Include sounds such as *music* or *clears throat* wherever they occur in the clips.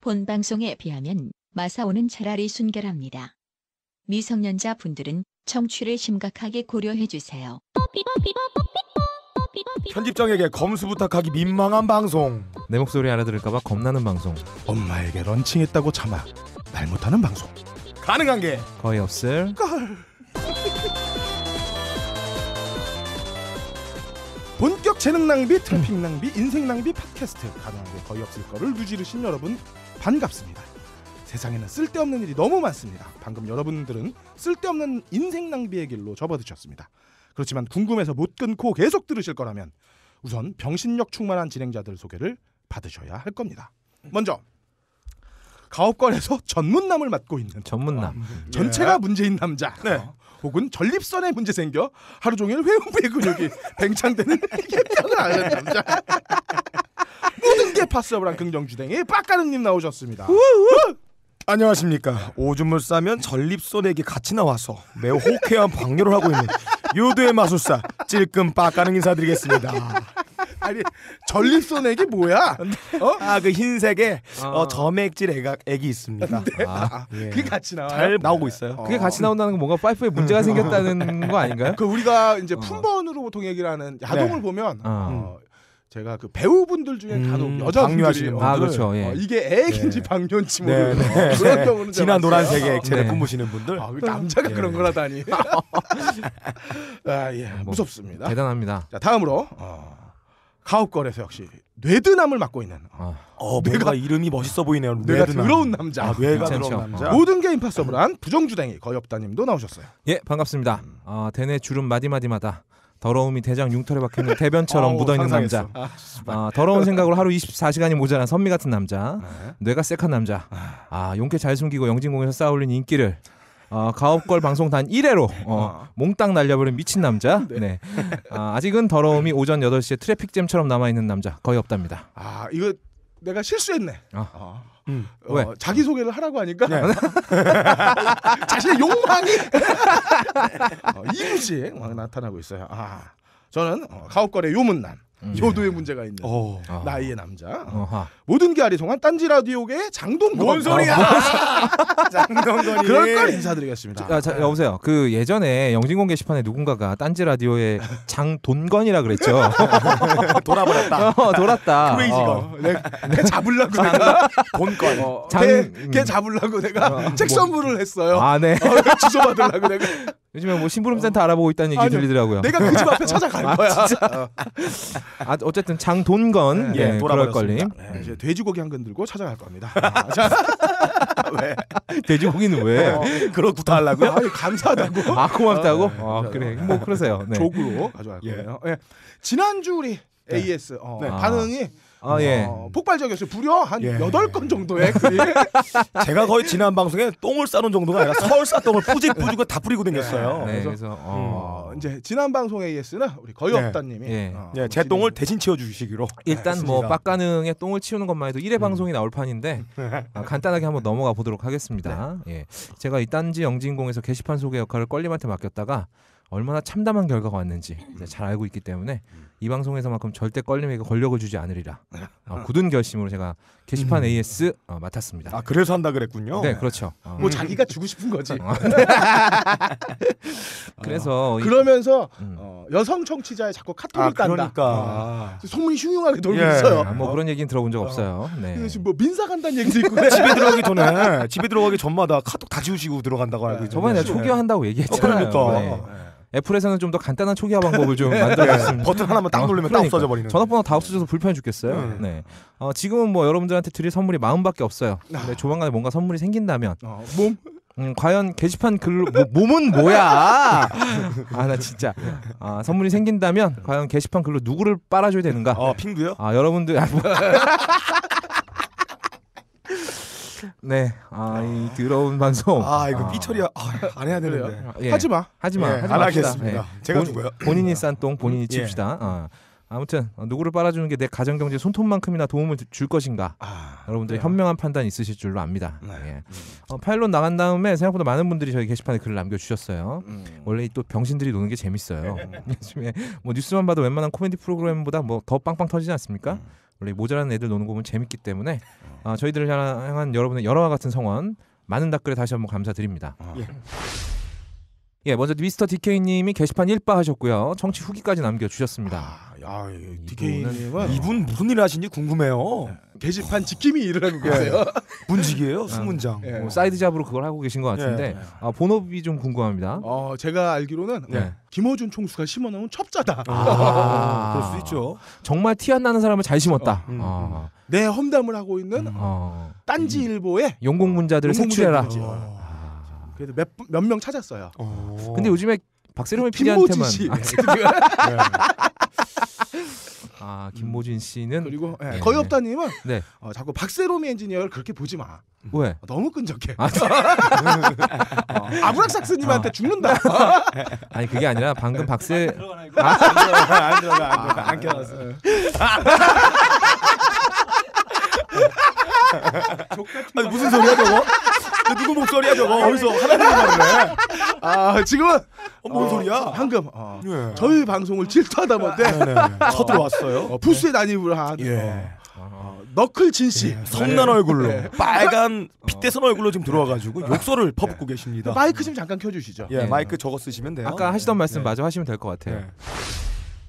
본 방송에 비하면 마사오는 차라리 순결합니다. 미성년자 분들은 청취를 심각하게 고려해 주세요. 편집장에게 검수 부탁하기 민망한 방송. 내 목소리 알아들을까봐 겁나는 방송. 엄마에게 런칭했다고 참아 말 못하는 방송. 가능한 게 거의 없을 걸. 재능 낭비, 트래핑 음. 낭비, 인생 낭비 팟캐스트 가능한 게 거의 없을 거를 누지르신 여러분 반갑습니다. 세상에는 쓸데없는 일이 너무 많습니다. 방금 여러분들은 쓸데없는 인생 낭비의 길로 접어드셨습니다. 그렇지만 궁금해서 못 끊고 계속 들으실 거라면 우선 병신력 충만한 진행자들 소개를 받으셔야 할 겁니다. 먼저 가업관에서 전문남을 맡고 있는 전문남 아, 전체가 예. 문제인 남자 네. 어. 혹은 전립선에 문제 생겨 하루 종일 회음부의 근육이 팽창되는 개편을 아는 남자. 모든 게 파스업이란 긍정주댕이 빡가능님 나오셨습니다. 안녕하십니까. 오줌을 싸면 전립선에게 같이 나와서 매우 호쾌한 방뇨를 하고 있는 유도의 마술사 찔끔 빡가능 인사드리겠습니다. 아니 전립선액이 뭐야? 네. 어? 아그 흰색에 아. 어, 점액질 애 액이 있습니다. 네? 아, 아, 예. 그게 같이 나와요? 잘 네. 나오고 있어요. 어. 그게 같이 나온다는 건 뭔가 파이프에 문제가 생겼다는 음. 거 아닌가요? 그 우리가 이제 어. 품번으로 보통 얘기를 하는 야동을 네. 보면 어. 어 제가 그 배우분들 중에 음, 간혹 여자분들이 아 그렇죠 어, 예. 어, 이게 애인지 예. 방뇨인지 네, 모르는 네, 경우는 진한 노란색의 액체를 네. 뿜으시는 분들 아, 남자가 예. 그런 걸 하다니 아예 뭐, 무섭습니다 대단합니다 자 다음으로 어. 가옥걸에서 역시 뇌드남을 맡고 있는 아, 어, 뇌가 이름이 멋있어 보이네요. 뇌가 뇌드러운 남자. 아, 뇌가 괜찮죠. 더러운 남자. 어. 모든 게 임파서블한 부정주댕이 거의 없다님도 나오셨어요. 예 반갑습니다. 아, 대뇌 주름 마디마디마다 더러움이 대장 융털에 박혀있는 대변처럼 *laughs* 묻어있는 상상했어. 남자 아, 아 더러운 생각으로 하루 24시간이 모자란 선미 같은 남자 네. 뇌가 쎄한 남자 아. 아, 용케 잘 숨기고 영진공에서 쌓아올린 인기를 어, 가업걸 방송 단 1회로 어, 어, 몽땅 날려버린 미친 남자. 네. 네. 아, 아 직은 더러움이 오전 8시에 트래픽잼처럼 남아있는 남자 거의 없답니다. 아 이거 내가 실수했네. 어. 어. 음. 어, 왜? 자기 소개를 하라고 하니까 네. *laughs* 자신의 욕망이 *laughs* 어, 이무지막 나타나고 있어요. 아, 저는 어, 가옥걸의 요문남 음. 효도의 문제가 있는 오. 어. 나이의 남자 어하. 모든 게 아리송한 딴지 라디오계 장동건 뭔 소리야 아, 뭐. *laughs* 장동건이 그럴 걸 인사드리겠습니다 저, 아, 자, 여보세요 그 예전에 영진공 게시판에 누군가가 딴지 라디오에 장돈건이라 그랬죠 *laughs* 돌아버렸다 *laughs* 어, 돌았다 그 지금 어. 내가, 네. 잡으려고 내가 돈건 어, 장... 걔, 걔 잡으려고 내가 어, 책 선물을 뭐... 했어요 아네 어, 주소 받으려고 내가 요즘에 뭐 심부름센터 알아보고 있다는 얘기 아니 들리더라고요 내가 그 집 앞에 찾아갈 아, 거야 진짜 어. 아, 어쨌든 장 돈건 네, 예, 돌아갈 걸림. 네, 이제 돼지고기 한근 들고 찾아갈 겁니다. *laughs* 아, 자, *laughs* 왜? 돼지고기는 왜? 어, 그런 구타하려고? 요 아, 감사하다고. 아 고맙다고? 어, 아, 그래. 뭐 그러세요. 네. 족으로 가져갈 예. 거예요. 예. 지난주 우리 네. AS 어, 네. 반응이 아. 아, 예. 어, 폭발적이었어요. 불려한 예. 8건 정도의 *laughs* 제가 거의 지난 방송에 똥을 싸놓은 정도가 아니라 서울사 똥을 뿌직뿌직 다 뿌리고 댕겼어요. 네, 그래서, 그래서 음, 어... 음, 이제 지난 방송 에 a 스는 우리 거의 네. 없다님이 예. 어, 예. 제 똥을 대신 치워주시기로. 일단 뭐 빡가능의 똥을 치우는 것만 해도 1회 음. 방송이 나올 판인데 *laughs* 아, 간단하게 한번 넘어가 보도록 하겠습니다. 네. 예. 제가 이 딴지 영진공에서 게시판 소개 역할을 껄림한테 맡겼다가 얼마나 참담한 결과가 왔는지 잘 알고 있기 때문에 음. 이 방송에서만큼 절대 껄림에게 권력을 주지 않으리라 *laughs* 네. 어, 굳은 결심으로 제가 게시판 음. AS 어, 맡았습니다. 아 그래서 한다 그랬군요. 네, 그렇죠. 어. 뭐 자기가 주고 싶은 거지. 어. *laughs* 그래서 어. 그러면서 음. 어, 여성 청취자의 자꾸 카톡을 아, 딴 그러니까. 아. 소문이 흉흉하게 돌고 예. 있어요. 아, 뭐 그런 얘기는 들어본 적 없어요. 네. 지금 뭐 민사 간다는 얘기도 있고 *laughs* 집에 들어가기 전에 집에 들어가기 전마다 카톡 다 지우시고 들어간다고 네. 알고 네. 저번에 내가 그렇죠. 초기화한다고 얘기했잖아요. 그러니까. 네. 네. 애플에서는 좀 더 간단한 초기화 방법을 좀 네. 만들어줬습니다. 네. 버튼 하나만 딱 누르면 그 없어져 버리는. 전화번호 다 없어져서 불편해 죽겠어요. 음. 네. 어, 지금은 뭐 여러분들한테 드릴 선물이 마음밖에 없어요. 아. 근데 조만간에 뭔가 선물이 생긴다면 어, 몸. 음, 과연 게시판 글 뭐, 몸은 뭐야? 아 나 진짜 아, 선물이 생긴다면 과연 게시판 글로 누구를 빨아줘야 되는가? 어 핑구요? 아 여러분들 아, 뭐. *laughs* 네, 아이 더러운 아. 방송. 아 이거 삐처리야. 아. 아, 안 해야 되는데. 예. 하지 마. 하지 마. 예, 하지 안 하겠습니다. 예. 제가 본, 누구요? 본인이 싼 똥 본인이 예. 칩시다. 아. 아무튼 어, 누구를 빨아주는 게 내 가정 경제 손톱만큼이나 도움을 줄 것인가 아, 여러분들이 네. 현명한 판단 있으실 줄로 압니다. 네. 예. 어, 파일럿 나간 다음에 생각보다 많은 분들이 저희 게시판에 글을 남겨주셨어요. 음. 원래 또 병신들이 노는 게 재밌어요. 음. *laughs* 요즘에 뭐 뉴스만 봐도 웬만한 코미디 프로그램보다 뭐 더 빵빵 터지지 않습니까? 음. 원래 모자란 애들 노는 거 보면 재밌기 때문에 어, 아, 저희들을 향한 여러분의 여러와 같은 성원 많은 댓글에 다시 한번 감사드립니다. 아. 예. 예. 먼저 미스터 DK님이 게시판 1바 하셨고요. 청취 후기까지 남겨주셨습니다. 아, 야, DK님은 이분 무슨 일 하시는지 궁금해요. 네. 게시판 지킴이 일을 하고 계세요. 문직이에요, 수문장. 네. 뭐 네. 어, 사이드 잡으로 그걸 하고 계신 것 같은데 네. 아, 본업이 좀 궁금합니다. 어, 제가 알기로는 네. 김어준 총수가 심어놓은 첩자다. 아, *laughs* 그럴 수 있죠. 정말 티 안 나는 사람을 잘 심었다. 어, 음. 어. 내 험담을 하고 있는 음. 어. 딴지일보에 용공문자들을 색출해라. 아. 아. 그래도 몇명 찾았어요. 어. 근데 요즘에 박세롬의 피디한테만. 아, *laughs* *laughs* 아 음. 김모진 씨는 그리고 예, 네. 거의 네. 없다님은 네. 어, 자꾸 박세롬이 엔지니어를 그렇게 보지 마. 음. 왜? 어, 너무 끈적해. 아, *laughs* 어, 아브락삭스님한테 죽는다. *laughs* 아니 그게 아니라 방금 네. 박세 아, 아, 안 들어가 안 들어가 안 들어가 안 껴놨어. 아, *laughs* 아니 무슨 소리야 저거? 누구 목소리야 저거? 어디서 하나님 말이아 지금은 어, 뭔 어, 소리야? 한금 어. 예. 저희 방송을 질투하다 못해 아, 네, 네. 어, 쳐들어왔어요. 어, 부스에 난입을 한. 예. 어, 어, 너클 진씨 예, 성난 예. 얼굴로 예. 빨간 핏대선 얼굴로 지금 들어와가지고 예. 욕설을 퍼붓고 예. 계십니다. 마이크 좀 잠깐 켜주시죠. 예, 마이크 적어 쓰시면 돼요. 아까 하시던 말씀 마저 하시면 될 것 같아요.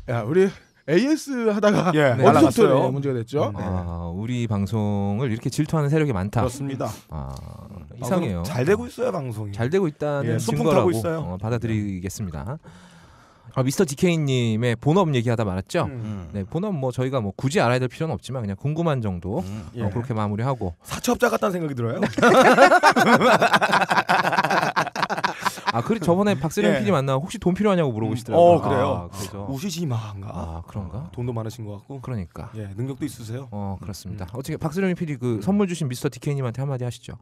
야 우리 AS 하다가 예, 어디서부터 네, 문제가 됐죠? 음. 네. 아, 우리 방송을 이렇게 질투하는 세력이 많다. 그렇습니다. 아, 아 이상해요. 잘 되고 있어요 방송이. 잘 되고 있다는 예, 증거라고 어, 받아들이겠습니다. 아, 미스터 디케이님의 본업 얘기하다 말았죠. 음. 음. 네, 본업 뭐 저희가 뭐 굳이 알아야 될 필요는 없지만 그냥 궁금한 정도 음, 예. 어, 그렇게 마무리하고 사채업자 같다는 생각이 들어요. *laughs* 아, 그리고 저번에 음. 박세련 예. PD 만나 혹시 돈 필요하냐고 물어보시더라고요. 어, 그래요. 아, 그래서 우시지 마인가? 아. 아, 그런가? 아, 돈도 많으신 것 같고. 그러니까. 예, 능력도 있으세요. 어, 그렇습니다. 음. 어떻게 박세련 PD 그 선물 주신 미스터 디케이님한테 한마디 하시죠.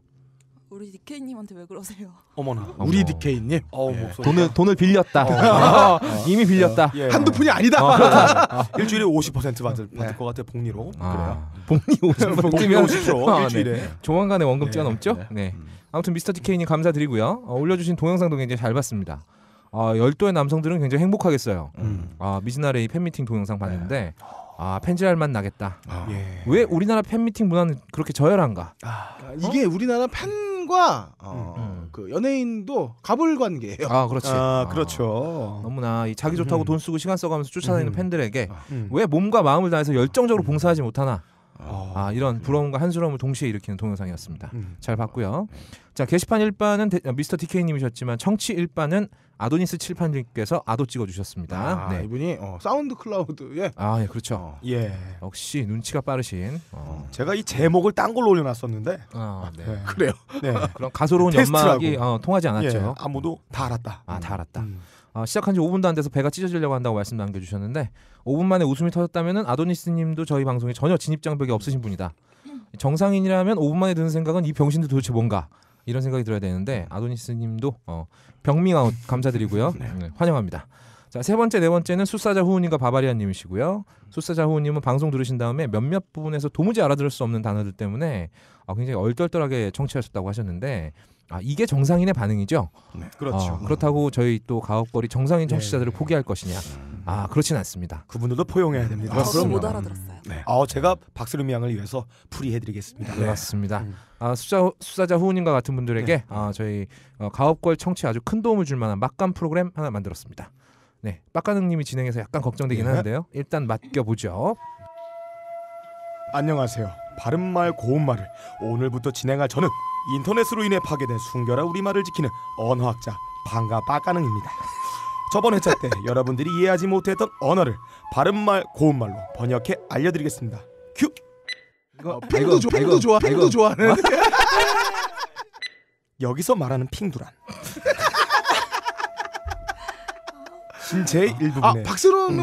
우리 디케이님한테 왜 그러세요? 어머나 *laughs* 우리 디케이님 어, 예. 돈을 돈을 빌렸다 어, 어, *laughs* 이미 빌렸다 예, 예. 한두 푼이 아니다 어, *laughs* 일주일에 50% 받을 받을 네. 것 같아 복리로 아. 그래요 복리 50% 복리 50% 일주일에 아, 네. 조만간에 원금지가 네. 넘죠 네. 네, 음. 아무튼 미스터 디케이님 감사드리고요 어, 올려주신 동영상도 굉장히 잘 봤습니다 아 열도의 남성들은 굉장히 행복하겠어요 음. 음. 아 미즈나레이 팬미팅 동영상 봤는데 네. 아 팬질할 만 나겠다. 아, 예. 왜 우리나라 팬미팅 문화는 그렇게 저열한가? 아, 이게 어? 우리나라 팬 연인과 어, 음, 음. 그 연예인도 가불 관계예요. 아 그렇지. 아, 아 그렇죠. 너무나 이 자기 좋다고 음. 돈 쓰고 시간 써가면서 쫓아다니는 음. 팬들에게 아. 음. 왜 몸과 마음을 다해서 열정적으로 봉사하지 못하나. 아, 아 이런 부러움과 한스러움을 동시에 일으키는 동영상이었습니다. 잘 봤고요. 자 게시판 일반은 아, 미스터 디케이님이셨지만 청취 일반은 아도니스 칠판님께서 아도 찍어주셨습니다. 아, 네. 이분이 어, 사운드 클라우드에 예. 아, 예, 그렇죠. 어, 예. 역시 눈치가 빠르신. 어. 어 제가 이 제목을 딴 걸로 올려놨었는데. 아, 네. 네. *laughs* 그래요. 네. 그럼 가소로운 네, 연막이 어, 통하지 않았죠. 예, 아무도 다 알았다. 아, 다 알았다. 음. 아, 시작한 지 5분도 안 돼서 배가 찢어지려고 한다고 말씀 남겨주셨는데 5분 만에 웃음이 터졌다면은 아도니스님도 저희 방송에 전혀 진입 장벽이 없으신 분이다. 정상인이라면 5분 만에 드는 생각은 이 병신도 도대체 뭔가 이런 생각이 들어야 되는데 아도니스님도 어, 병미아웃 감사드리고요. *laughs* 네. 네, 환영합니다. 자, 세 번째, 네 번째는 수사자 후우님과 바바리아 님이시고요. 수사자 후우님은 방송 들으신 다음에 몇몇 부분에서 도무지 알아들을 수 없는 단어들 때문에 어, 굉장히 얼떨떨하게 청취하셨다고 하셨는데 아, 이게 정상인의 반응이죠. 네, 그렇죠. 어, 그렇다고 저희 또 가업거리 정상인 네. 청취자들을 포기할 것이냐. 음. 아 그렇진 않습니다. 그분들도 포용해야 네, 됩니다. 아, 저도 못 알아들었어요. 네. 아 제가 박스름 양을 위해서 풀이해드리겠습니다. 네. 그렇습니다. 음. 아, 수자, 수사자 후우님과 같은 분들에게 네. 아, 저희 어, 가업걸 청취 아주 큰 도움을 줄 만한 막간 프로그램 하나 만들었습니다. 네, 빡가능님이 진행해서 약간 걱정되긴 네. 하는데요. 일단 맡겨보죠. 안녕하세요. 바른말 고운말을 오늘부터 진행할 저는 인터넷으로 인해 파괴된 순결한 우리말을 지키는 언어학자 방가 빡가능입니다. 저번 회차 때 여러분들이 이해하지 못했던 언어를 바른말 고운말로 번역해 알려드리겠습니다. 큐. 이거 어, 핑도 좋아, 핑도 좋아, 핑도 좋아하는. 아? *laughs* 여기서 말하는 핑두란. *laughs* 신체 아. 일부분에. 아 박스롬이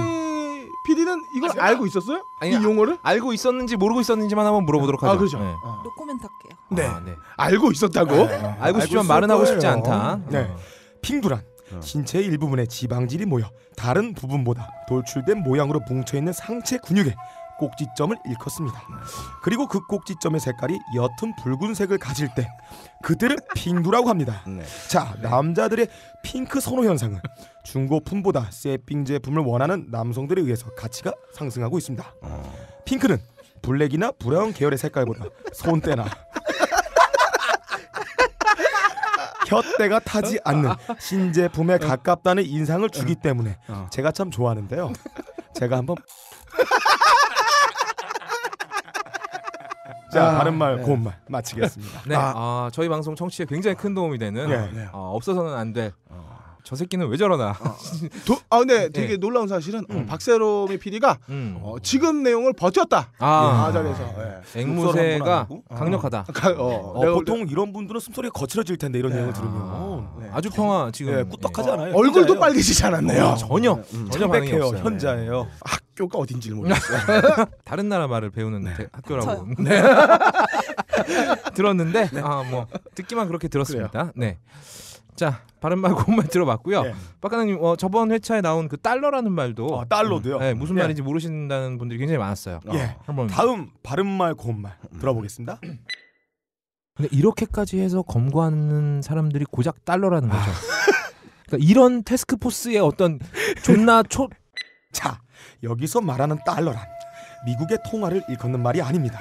PD는 음. 이걸 아, 알고 있었어요? 아니, 이 용어를? 알고 있었는지 모르고 있었는지만 한번 물어보도록 하죠. 아 그렇죠. 네. 어. 노코멘트 할게요. 네. 아, 네. 알고 있었다고? 네. 알고 싶지만 말은 하고 싶지 않다. 어. 네. 네. 핑두란. 어. 신체의 일부분에 지방질이 모여 다른 부분보다 돌출된 모양으로 뭉쳐있는 상체 근육에 꼭지점을 일컫습니다. 그리고 그 꼭지점의 색깔이 옅은 붉은색을 가질 때 그들을 *laughs* 핑두라고 합니다. 네. 자, 네. 남자들의 핑크 선호 현상은 중고품보다 세핑 제품을 원하는 남성들에 의해서 가치가 상승하고 있습니다. 어. 핑크는 블랙이나 브라운 계열의 색깔보다 손때나 혀대가 타지 않는 아. 신제품에 어. 가깝다는 인상을 주기 어. 때문에 어. 제가 참 좋아하는데요. 제가 한번 자 아, 바른 말 네. 고운 말 마치겠습니다. 네, 아, 아 저희 방송 청취에 굉장히 큰 도움이 되는 네, 네. 어, 없어서는 안될 어. 저 새끼는 왜 저러나. 어. 도, 아 근데 *laughs* 예. 되게 네. 놀라운 사실은 어, 음. 박세롬의 PD가 음. 어, 지금 내용을 버텼다. 아, 아자리서 예, 그 예. 앵무새가 그 어. 강력하다. 가, 어, 어, 어 보통 원 이런 분들은 숨소리가 거칠어질 텐데 이런 네. 내용을 들으면 아. 네. 아주 평화 지금 네, 꾸떡하지 않아요. 얼굴도 빨개지지 않았네요. 전 네. 전혀 반응이 없어 현자예요. 네. 학교가 어딘지 모르겠어요. *laughs* 다른 나라 말을 배우는 네. 대, 학교라고 네. *laughs* 들었는데 아뭐 듣기만 그렇게 들었습니다. 그래요. 네. 자 바른말 고운말 들어봤고요. 예. 박가능님 어, 저번 회차에 나온 그 달러라는 말도 아, 달러도요. 음, 네, 무슨 예. 말인지 예. 모르신다는 분들이 굉장히 많았어요. 예. 어, 한번 다음 바른말 고운말 음. 들어보겠습니다. 근데 이렇게까지 해서 검거하는 사람들이 고작 달러라는 아. 거죠. 그러니까 이런 테스크포스의 어떤 존나 초. 자 여기서 말하는 달러란 미국의 통화를 일컫는 말이 아닙니다.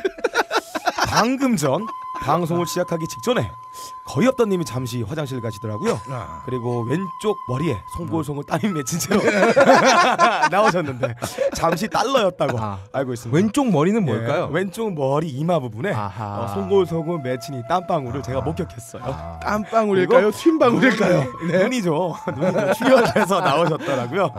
방금 전 방송을 시작하기 직전에 거의 없던 님이 잠시 화장실 가시더라고요. 아. 그리고 왼쪽 머리에 송골송골 땀이 맺힌 채로 나오셨는데 잠시 달러였다고 아. 알고 있습니다. 왼쪽 머리는 예, 뭘까요? 예, 왼쪽 머리 이마 부분에 어, 송골송골 맺힌 이 땀방울을 제가 목격했어요. 아. 땀방울일까요? 흰방울일까요? 네. 눈이죠. 눈이 충격해서 나오셨더라고요.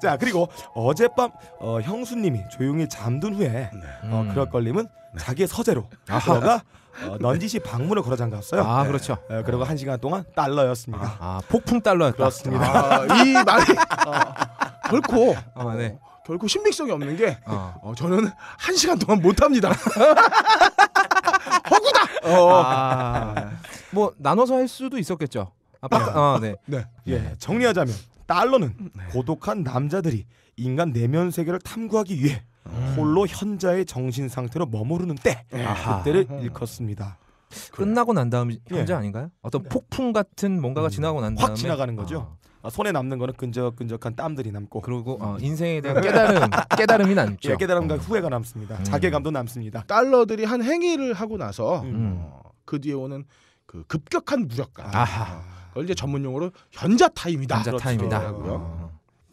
자 그리고 어젯밤 어, 형수님이 조용히 잠든 후에 네. 어, 음. 그럴 걸림은 네. 자기의 서재로 들어가 어, 넌지시 방문을 걸어 잠갔어요. 아 그렇죠. 어, 그리고 한 시간 동안 달러였습니다. 아, 아 폭풍 달러였다. 그렇습니다. 아, 이 말이 어, 결코 아, 네. 어, 결코 신빙성이 없는 게 어. 저는 한 시간 동안 못 합니다. *laughs* 허구다. 아, 뭐 나눠서 할 수도 있었겠죠. 아, 빡, 네. 네. 네. 예, 정리하자면 달러는 네. 고독한 남자들이 인간 내면 세계를 탐구하기 위해 음. 홀로 현자의 정신 상태로 머무르는 때 아하. 그때를 일컫습니다. 끝나고 난 다음 현재 예. 아닌가요? 어떤 네. 폭풍 같은 뭔가가 음, 지나고 난 다음에 확 지나가는 거죠. 아. 아, 손에 남는 거는 끈적끈적한 땀들이 남고 그리고 어, 인생에 대한 깨달음 *laughs* 깨달음이 남죠. 예, 깨달음과 어. 후회가 남습니다. 음. 자괴감도 남습니다. 달러들이 한 행위를 하고 나서 음. 어, 그 뒤에 오는 그 급격한 무력감. 아하. 어, 그걸 이제 전문 용어로 현자 타임이다. 현자 그렇죠. 타임이다. 하고요. 어.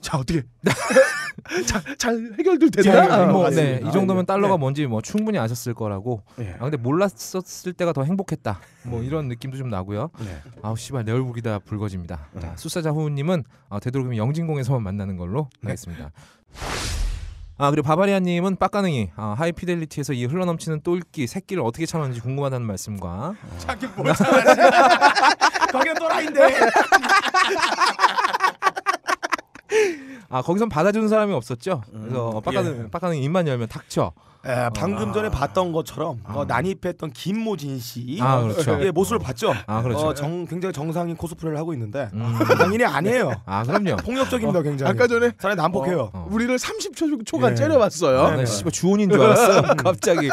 자 어떻게 *laughs* 자, 잘 해결될 됐나? 아, 예, 예, 뭐, 네, 이 정도면 달러가 예. 네. 뭔지 뭐 충분히 아셨을 거라고. 네. 아 근데 몰랐었을 때가 더 행복했다. 뭐 이런 음. 느낌도 좀 나고요. 네. 아우 씨발 내 얼굴이 다 붉어집니다. 네. 수사자 후우님은 아, 되도록이면 영진공에서만 만나는 걸로 네. 하겠습니다. 아 그리고 바바리아님은 빡가능이 아, 하이피델리티에서 이 흘러넘치는 똘끼 새끼를 어떻게 참았는지 궁금하다는 말씀과 자기 뭘 참았지? 거기 또라인데 *laughs* 아 거기선 받아주는 사람이 없었죠. 그래서 음, 빡가는 예. 빡가는 입만 열면 탁쳐. 에, 예, 방금 전에 아. 봤던 것처럼 어, 아. 난입했던 김모진 씨 아, 그렇죠. 예, 모습을 봤죠. 아, 그렇죠. 어, 정, 굉장히 정상인 코스프레를 하고 있는데 음. 당연히 아니에요. *laughs* 아 그럼요. 폭력적입니다, 어, 굉장히. 아까 전에 사람 난폭해요. 어. 어. 우리를 30초 초간 예. 째려봤어요. 아, 네, 네, 씨발 주원인 줄 알았어. *laughs* 음. 갑자기.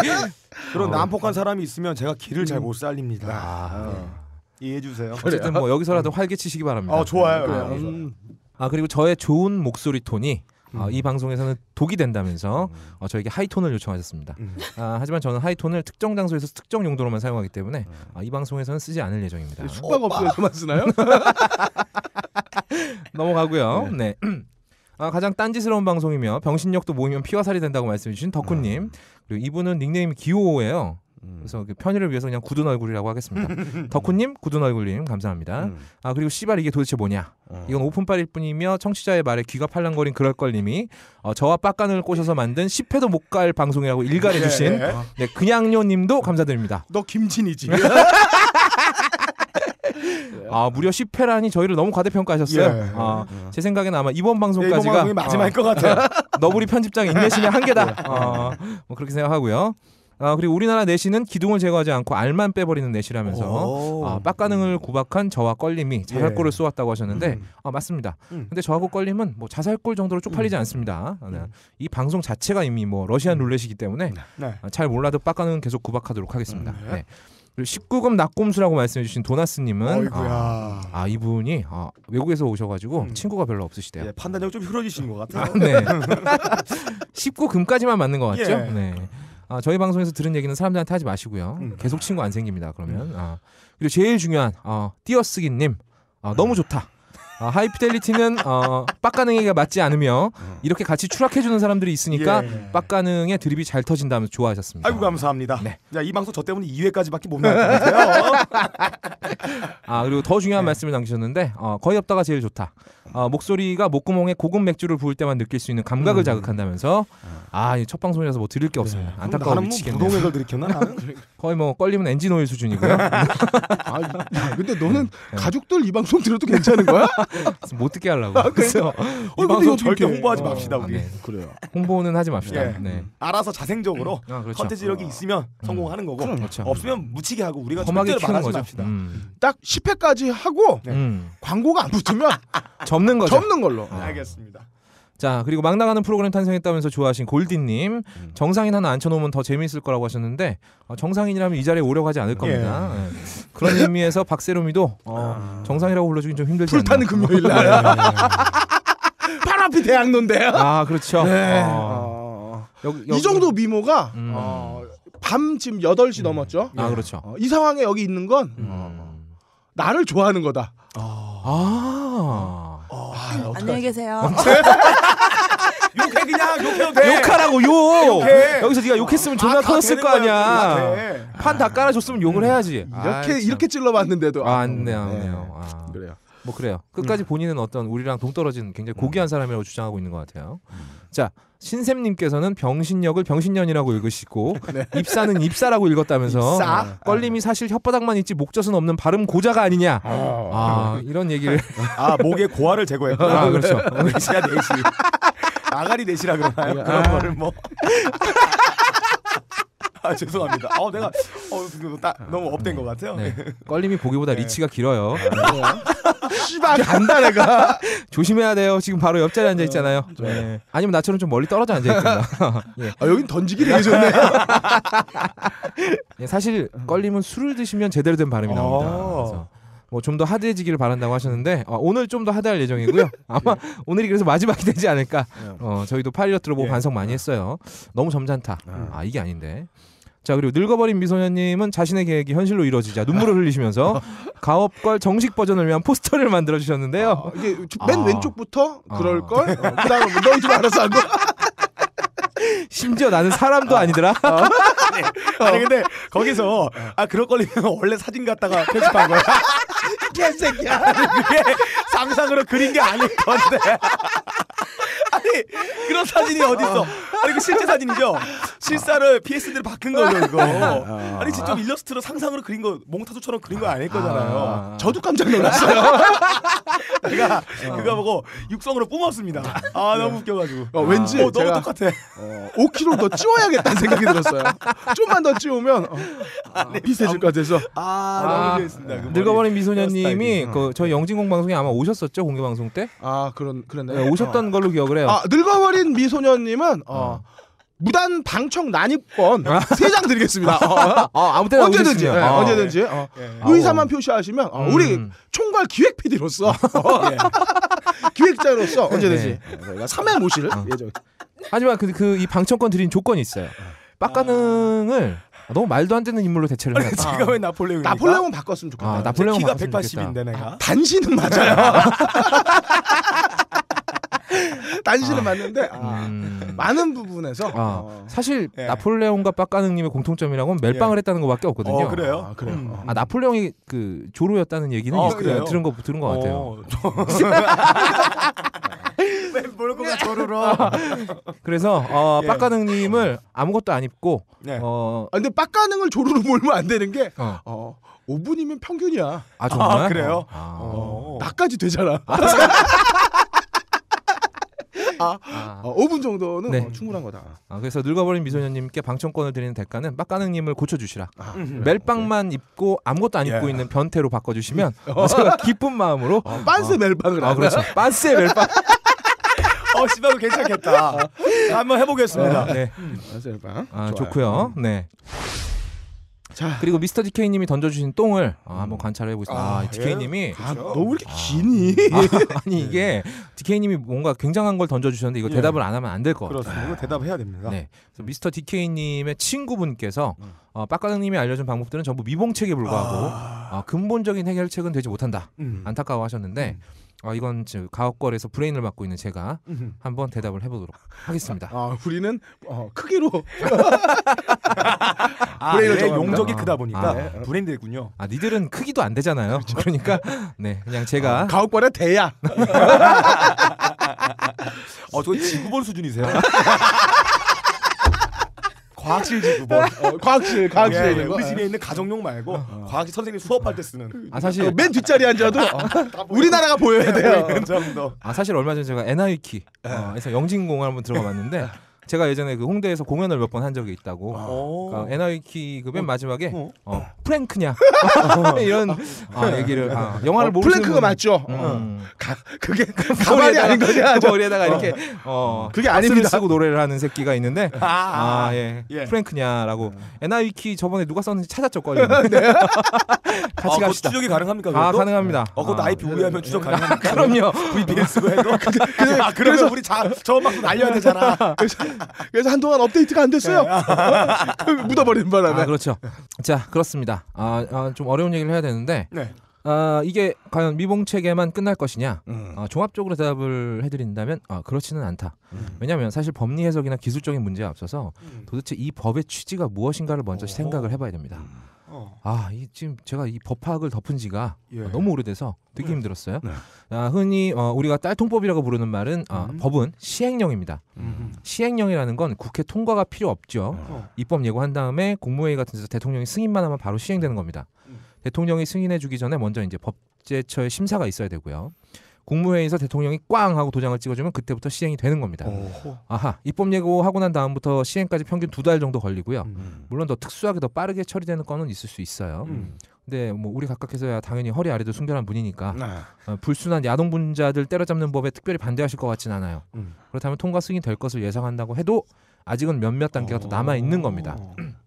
그런 어. 난폭한 사람이 있으면 제가 길을 잘 못 살립니다. 아, 네. 이해해 주세요. 어쨌든 뭐 여기서라도 활개치시기 바랍니다. 아, 좋아요. 아, 음. 아 그리고 저의 좋은 목소리 톤이 어, 이 방송에서는 독이 된다면서 음. 어, 저에게 하이톤을 요청하셨습니다. 음. 아, 하지만 저는 하이톤을 특정 장소에서 특정 용도로만 사용하기 때문에 아, 이 방송에서는 쓰지 않을 예정입니다. 숙박업소에서만 쓰나요? *laughs* 넘어가고요. 네. 네. *clears throat* 아, 가장 딴지스러운 방송이며 병신력도 모이면 피와 살이 된다고 말씀해주신 덕후님 그리고 이분은 닉네임이 기호예요. 음. 그래서 그 편의를 위해서 그냥 굳은 얼굴이라고 하겠습니다. *laughs* 덕후님, 굳은 얼굴님 감사합니다. 음. 아 그리고 씨발 이게 도대체 뭐냐? 어. 이건 오픈빨일 뿐이며 청취자의 말에 귀가 팔랑거린 그럴걸님이 어, 저와 빡간을 꼬셔서 만든 10회도 못 갈 방송이라고 일갈해 예. 주신 예. 네. 네, 그냥요님도 감사드립니다. 너 김진이지? *laughs* 예. 아 무려 10회라니 저희를 너무 과대평가하셨어요. 예, 예, 아, 예. 제 생각에는 아마 이번 방송까지가 이번 마지막일 아, 것 같아요. *laughs* 너구리 편집장 인내심의 한계다. 아, 뭐 그렇게 생각하고요. 아, 그리고 우리나라 내시는 기둥을 제거하지 않고 알만 빼버리는 내시라면서 어. 아, 빡가능을 구박한 저와 껄림이 자살골을 예. 쏘았다고 하셨는데 음. 아, 맞습니다. 음. 근데 저하고 껄림은 뭐 자살골 정도로 쪽팔리지 음. 않습니다. 네. 음. 이 방송 자체가 이미 뭐 러시안 음. 룰렛이기 때문에 네. 네. 아, 잘 몰라도 빡가능은 계속 구박하도록 하겠습니다. 음, 네. 네. 그리고 19금 낙곰수라고 말씀해주신 도나스님은 아, 아, 이분이 아, 외국에서 오셔가지고 음. 친구가 별로 없으시대요. 예, 판단력 좀흐려지시것 같아요. 아, 네. 19금까지만 *laughs* 맞는 것 같죠? 예. 네. 아, 저희 방송에서 들은 얘기는 사람들한테 하지 마시고요. 음. 계속 친구 안 생깁니다. 그러면. 음. 아. 그리고 제일 중요한 어, 띄어쓰기님 아, 너무 음. 좋다. 아, 하이피델리티는 어, 빡가능에게 맞지 않으며 음. 이렇게 같이 추락해주는 사람들이 있으니까 예. 빡가능의 드립이 잘터진다면 좋아하셨습니다. 아이고 감사합니다. 네. 야, 이 방송 저 때문에 2회까지밖에 못 나갈 것 같아요. 아 그리고 더 중요한 네. 말씀을 남기셨는데 어, 거의 없다가 제일 좋다. 어, 목소리가 목구멍에 고급 맥주를 부을 때만 느낄 수 있는 감각을 음. 자극한다면서 아첫 방송이라서 뭐 들을 게 네. 없습니다. 네. 안타까워 뭐 미치겠네요. 동액을 들이켰나 나는? *laughs* 거의 뭐 껄리면 엔진 오일 수준이고요. *laughs* 아, 근데 너는 음, 네. 가족들 이 방송 들어도 괜찮은 거야? *laughs* 못 듣게 하려고. 아, 그래서 어, 이 방송 절대 홍보하지 어. 맙시다 우리. 네. 그래요. 홍보는 하지 맙시다. 예. 네. 알아서 자생적으로 음. 아, 그렇죠. 컨텐츠력이 있으면 음. 성공하는 거고 그렇죠. 없으면 묻히게 하고 우리가 절대로 말하지 맙시다. 음. 딱 10회까지 하고 네. 음. 광고가 안 붙으면 접는 거죠. 접는 걸로. 아. 알겠습니다. 자 그리고 막 나가는 프로그램 탄생했다면서 좋아하신 골디님 음. 정상인 하나 앉혀놓으면 더 재미있을 거라고 하셨는데 어, 정상인이라면 이 자리에 오려고 하지 않을 겁니다. 예. 예. 그런 의미에서 박세롬이도 어, 아. 정상이라고 불러주긴 좀 힘들지 불타는 않나. 금요일 날바 네. 앞이 대학로인데요. 아 그렇죠. 네. 어. 여기, 아. 여기. 이 정도 미모가 음. 어, 밤 지금 8시 음. 넘었죠. 아 예. 그렇죠. 어, 이 상황에 여기 있는 건 음. 나를 좋아하는 거다. 아. 어, 아, 아 안녕히 계세요. *laughs* 욕해 그냥 욕해도 돼. 욕하라고 욕. 욕해. 여기서 네가 욕했으면 아, 존나 아, 터졌을 거 아니야. 판 다 깔아줬으면 욕을 음. 해야지. 이렇게 아이, 렇게 찔러봤는데도 아, 안 돼요, 안 돼요. 네. 아. 그래요. 뭐 그래요. 끝까지 음. 본인은 어떤 우리랑 동떨어진 굉장히 고귀한 음. 사람이라고 주장하고 있는 것 같아요. 음. 자. 신샘님께서는 병신역을 병신년이라고 읽으시고 *laughs* 네. 입사는 입사라고 읽었다면서 입사? 어, 껄림이 사실 혓바닥만 있지 목젖은 없는 발음 고자가 아니냐 어. 아, 이런 얘기를 *laughs* 아 목에 고아를 제거했구나 아, 그렇죠 *laughs* 내시야 내시 아가리 내시라 그러나요 아. 그런 거를 뭐 *laughs* 아, 죄송합니다. 어, 내가 어, 그, 나, 너무 업된 것 같아요. 네. 예. 껄림이 보기보다 예. 리치가 길어요. 아, *laughs* 씨발 간다 내가. *laughs* 조심해야 돼요. 지금 바로 옆자리에 앉아 있잖아요. 어, 네. 아니면 나처럼 좀 멀리 떨어져 앉아 있거나. 예. 아, 여긴 던지기 되게 좋네. 예, 네, 사실 껄림은 술을 드시면 제대로 된 발음이 어. 나옵니다. 뭐좀 더 하드해지기를 바란다고 하셨는데 어, 오늘 좀 더 하드할 예정이고요. 아마 예. 오늘이 그래서 마지막이 되지 않을까. 어, 저희도 파일럿 들어보고 반성 많이 했어요. 너무 점잖다. 음. 아 이게 아닌데. 자 그리고 늙어버린 미소녀님은 자신의 계획이 현실로 이루어지자 눈물을 흘리시면서 *laughs* 가업걸 정식 버전을 위한 포스터를 만들어 주셨는데요. 아, 이게 맨 아. 왼쪽부터 아. 그럴 아. 걸. 어, 그다음 뭐 너희들 알아서 안 거. *laughs* 심지어 나는 사람도 아니더라. 어. *laughs* 네. 아니 근데 어. 거기서 어. 아 그럴 걸리면 원래 사진 갖다가 편집한 거야. 개새끼야. 그게 상상으로 그린 게 아닐 건데. 아니 그런 사진이 어디 있어? 아니 그 실제 사진이죠. 실사를 PSD로 바꾼 거죠 이거. 아. 아니 직접 일러스트로 상상으로 그린 거 몽타주처럼 그린 거 아닐 거잖아요. 아. 저도 깜짝 놀랐어요. 내가 *laughs* 어. 그거 보고 육성으로 뿜었습니다. 아 너무 네. 웃겨가지고. 어, 왠지 어, 너무 똑같아. 어, 5kg 더 찌워야겠다는 생각이 들었어요. 좀만 더 찌우면 어, 아 비슷해질 것 같아서. 아, 아 너무 아, 재습니다그 늙어버린 미소녀님이 그 저희 영진공 방송에 아마 오셨었죠 공개 방송 때? 아 그런 그랬나요? 네, 오셨던 어. 걸로 기억을 해요. 아, 늙어버린 미소년님은 어. 어. 무단 방청 난입권 3장 아. 드리겠습니다. 아. 어, 어, 아무 때나 언제든지 예, 아, 언제든지 어, 예. 예. 그 의사만 표시하시면 어, 음. 우리 총괄 기획 PD로서 *laughs* 예. *laughs* 기획자로서 언제든지 3회 모실 어. 예정. 하지만 그이 그 방청권 드린 조건이 있어요. 빡가능을 너무 말도 안 되는 인물로 대체를 해 제가 왜 나폴레옹? 나폴레옹 바꿨으면 좋겠다. 아, 나폴레옹 키가 180인데 내가 단신은 맞아요. *laughs* *laughs* 딴신은 아. 맞는데 아, 음. 많은 부분에서 아, 어. 사실 예. 나폴레옹과 빡가능님의 공통점이라고는 멜빵을 예. 했다는 것밖에 없거든요. 어, 그래요? 아, 그래요. 음. 아 나폴레옹이 그 조로였다는 얘기는 어, 예, 들은 거 들은 거 같아요. 몰고가 어, 조르로. *laughs* 그래서 어, 예. 빡가능님을 아무것도 안 입고. 네. 어, 아, 근데 빡가능을 조르로 몰면 안 되는 게 어. 어 5분이면 평균이야. 아 정말? 아, 그래요? 어. 어. 나까지 되잖아. 아, *laughs* 아. 아, 어, 5분 정도는 네. 어, 충분한 거다. 아, 그래서 늙어버린 미소녀님께 방청권을 드리는 대가는 빡가능님을 고쳐주시라. 아, 음. 그래, 멜빵만 그래. 입고 아무것도 안 예. 입고 예. 있는 변태로 바꿔주시면 *laughs* 어, 제가 기쁜 마음으로 어, 빤스 어. 멜빵을 아 그렇죠. 빤스 의 멜빵. *laughs* 어, 씨발 괜찮겠다. *laughs* 한번 해보겠습니다. 어, 네. 음, 빤아 좋고요. 음. 네. 자. 그리고 미스터 디케이 님이 던져주신 똥을 아, 음. 한번 관찰해 보겠습니다. 아, 아, 디케 님이 예? 그렇죠. 아, 너무 이렇게 기니? 아, 아 *laughs* 니 이게 네. 디케이 님이 뭔가 굉장한 걸 던져주셨는데 이거 예. 대답을 안 하면 안 될 것 같아요. 그렇습니다. 대답해야 됩니다. 네. 그래서 미스터 디케 님의 친구분께서 음. 어, 빡가능님이 알려준 방법들은 전부 미봉책에 불과하고 아... 어, 근본적인 해결책은 되지 못한다. 음. 안타까워하셨는데 음. 아 이건 지금 가옥걸에서 브레인을 맡고 있는 제가 한번 대답을 해보도록 하겠습니다. 아 우리는 어, 크기로 *laughs* 아, 브레인을 네, 용적이 크다 보니까 아, 네. 브랜드군요. 아 니들은 크기도 안 되잖아요. 그렇죠? 그러니까 네 그냥 제가 아, 가옥걸에 대야. *laughs* 어저 지구본 수준이세요. *laughs* 과학실지 구 뭐. 어, 과학실, 과학실에 예, 예. 우리 집에 있는 가정용 말고 어, 어. 과학 실 선생님 수업할 때 쓰는. 아 사실 맨 뒷자리 에 앉아도 아, 우리나라가 보여야 예, 돼요. 그 정도. 아 사실 얼마 전에 제가 NIK에서 어, 영진공항 한번 들어가 봤는데 제가 예전에 그 홍대에서 공연을 몇 번 한 적이 있다고. 아. 그러니까 NIK 그맨 어. 마지막에 어. 어, 프랭크냐 *laughs* 이런 아, 아, 얘기를 아, 아 영화를 어, 모르는 플랭크가 맞죠. 음. 어. 가, 그게 그 가발이 아닌 거냐? 저 그 뭐. 머리에다가 이렇게 어 음. 그게 아닙니다. 쓰고 노래를 하는 새끼가 있는데 아, 예. 예. 프랭크냐라고 음. NIK 저번에 누가 썼는지 찾았죠 걸요. *laughs* 네. 같이 갑시다. 추적이 가능합니까? 그것도? 아 가능합니다. 어, 그것도 IP 우리하면 추적 네. 가능합니까? *laughs* 그럼요. VPN 쓰 해도. 아, 그래서 우리 자 저만 날려야 되잖아. *laughs* 그래서 한동안 업데이트가 안 됐어요. 네. *laughs* 묻어버린 바람에. 아, 그렇죠. 자, 그렇습니다. 아, 아, 좀 어려운 얘기를 해야 되는데. 네. 아, 이게 과연 미봉체계만 끝날 것이냐? 음. 아, 종합적으로 대답을 해드린다면 아, 그렇지는 않다. 음. 왜냐하면 사실 법리 해석이나 기술적인 문제에 앞서서 음. 도대체 이 법의 취지가 무엇인가를 먼저 오. 생각을 해봐야 됩니다. 음. 어. 아, 이 지금 제가 이 법학을 덮은 지가 예. 아, 너무 오래돼서 되게 네. 힘들었어요. 네. 아, 흔히 어, 우리가 딸통법이라고 부르는 말은 아, 음. 법은 시행령입니다. 음. 시행령이라는 건 국회 통과가 필요 없죠. 어. 입법 예고한 다음에 국무회의 같은 데서 대통령이 승인만 하면 바로 시행되는 겁니다. 음. 대통령이 승인해 주기 전에 먼저 이제 법제처의 심사가 있어야 되고요. 국무회의에서 대통령이 꽝 하고 도장을 찍어주면 그때부터 시행이 되는 겁니다. 오. 아하 입법 예고하고 난 다음부터 시행까지 평균 두 달 정도 걸리고요. 음. 물론 더 특수하게 더 빠르게 처리되는 건 있을 수 있어요. 음. 근데 뭐 우리 각각해서야 당연히 허리 아래도 순결한 분이니까 아. 어, 불순한 야동 분자들 때려잡는 법에 특별히 반대하실 것 같진 않아요. 음. 그렇다면 통과 승인 될 것을 예상한다고 해도 아직은 몇몇 단계가 오. 더 어. 남아 있는 겁니다. *clears throat*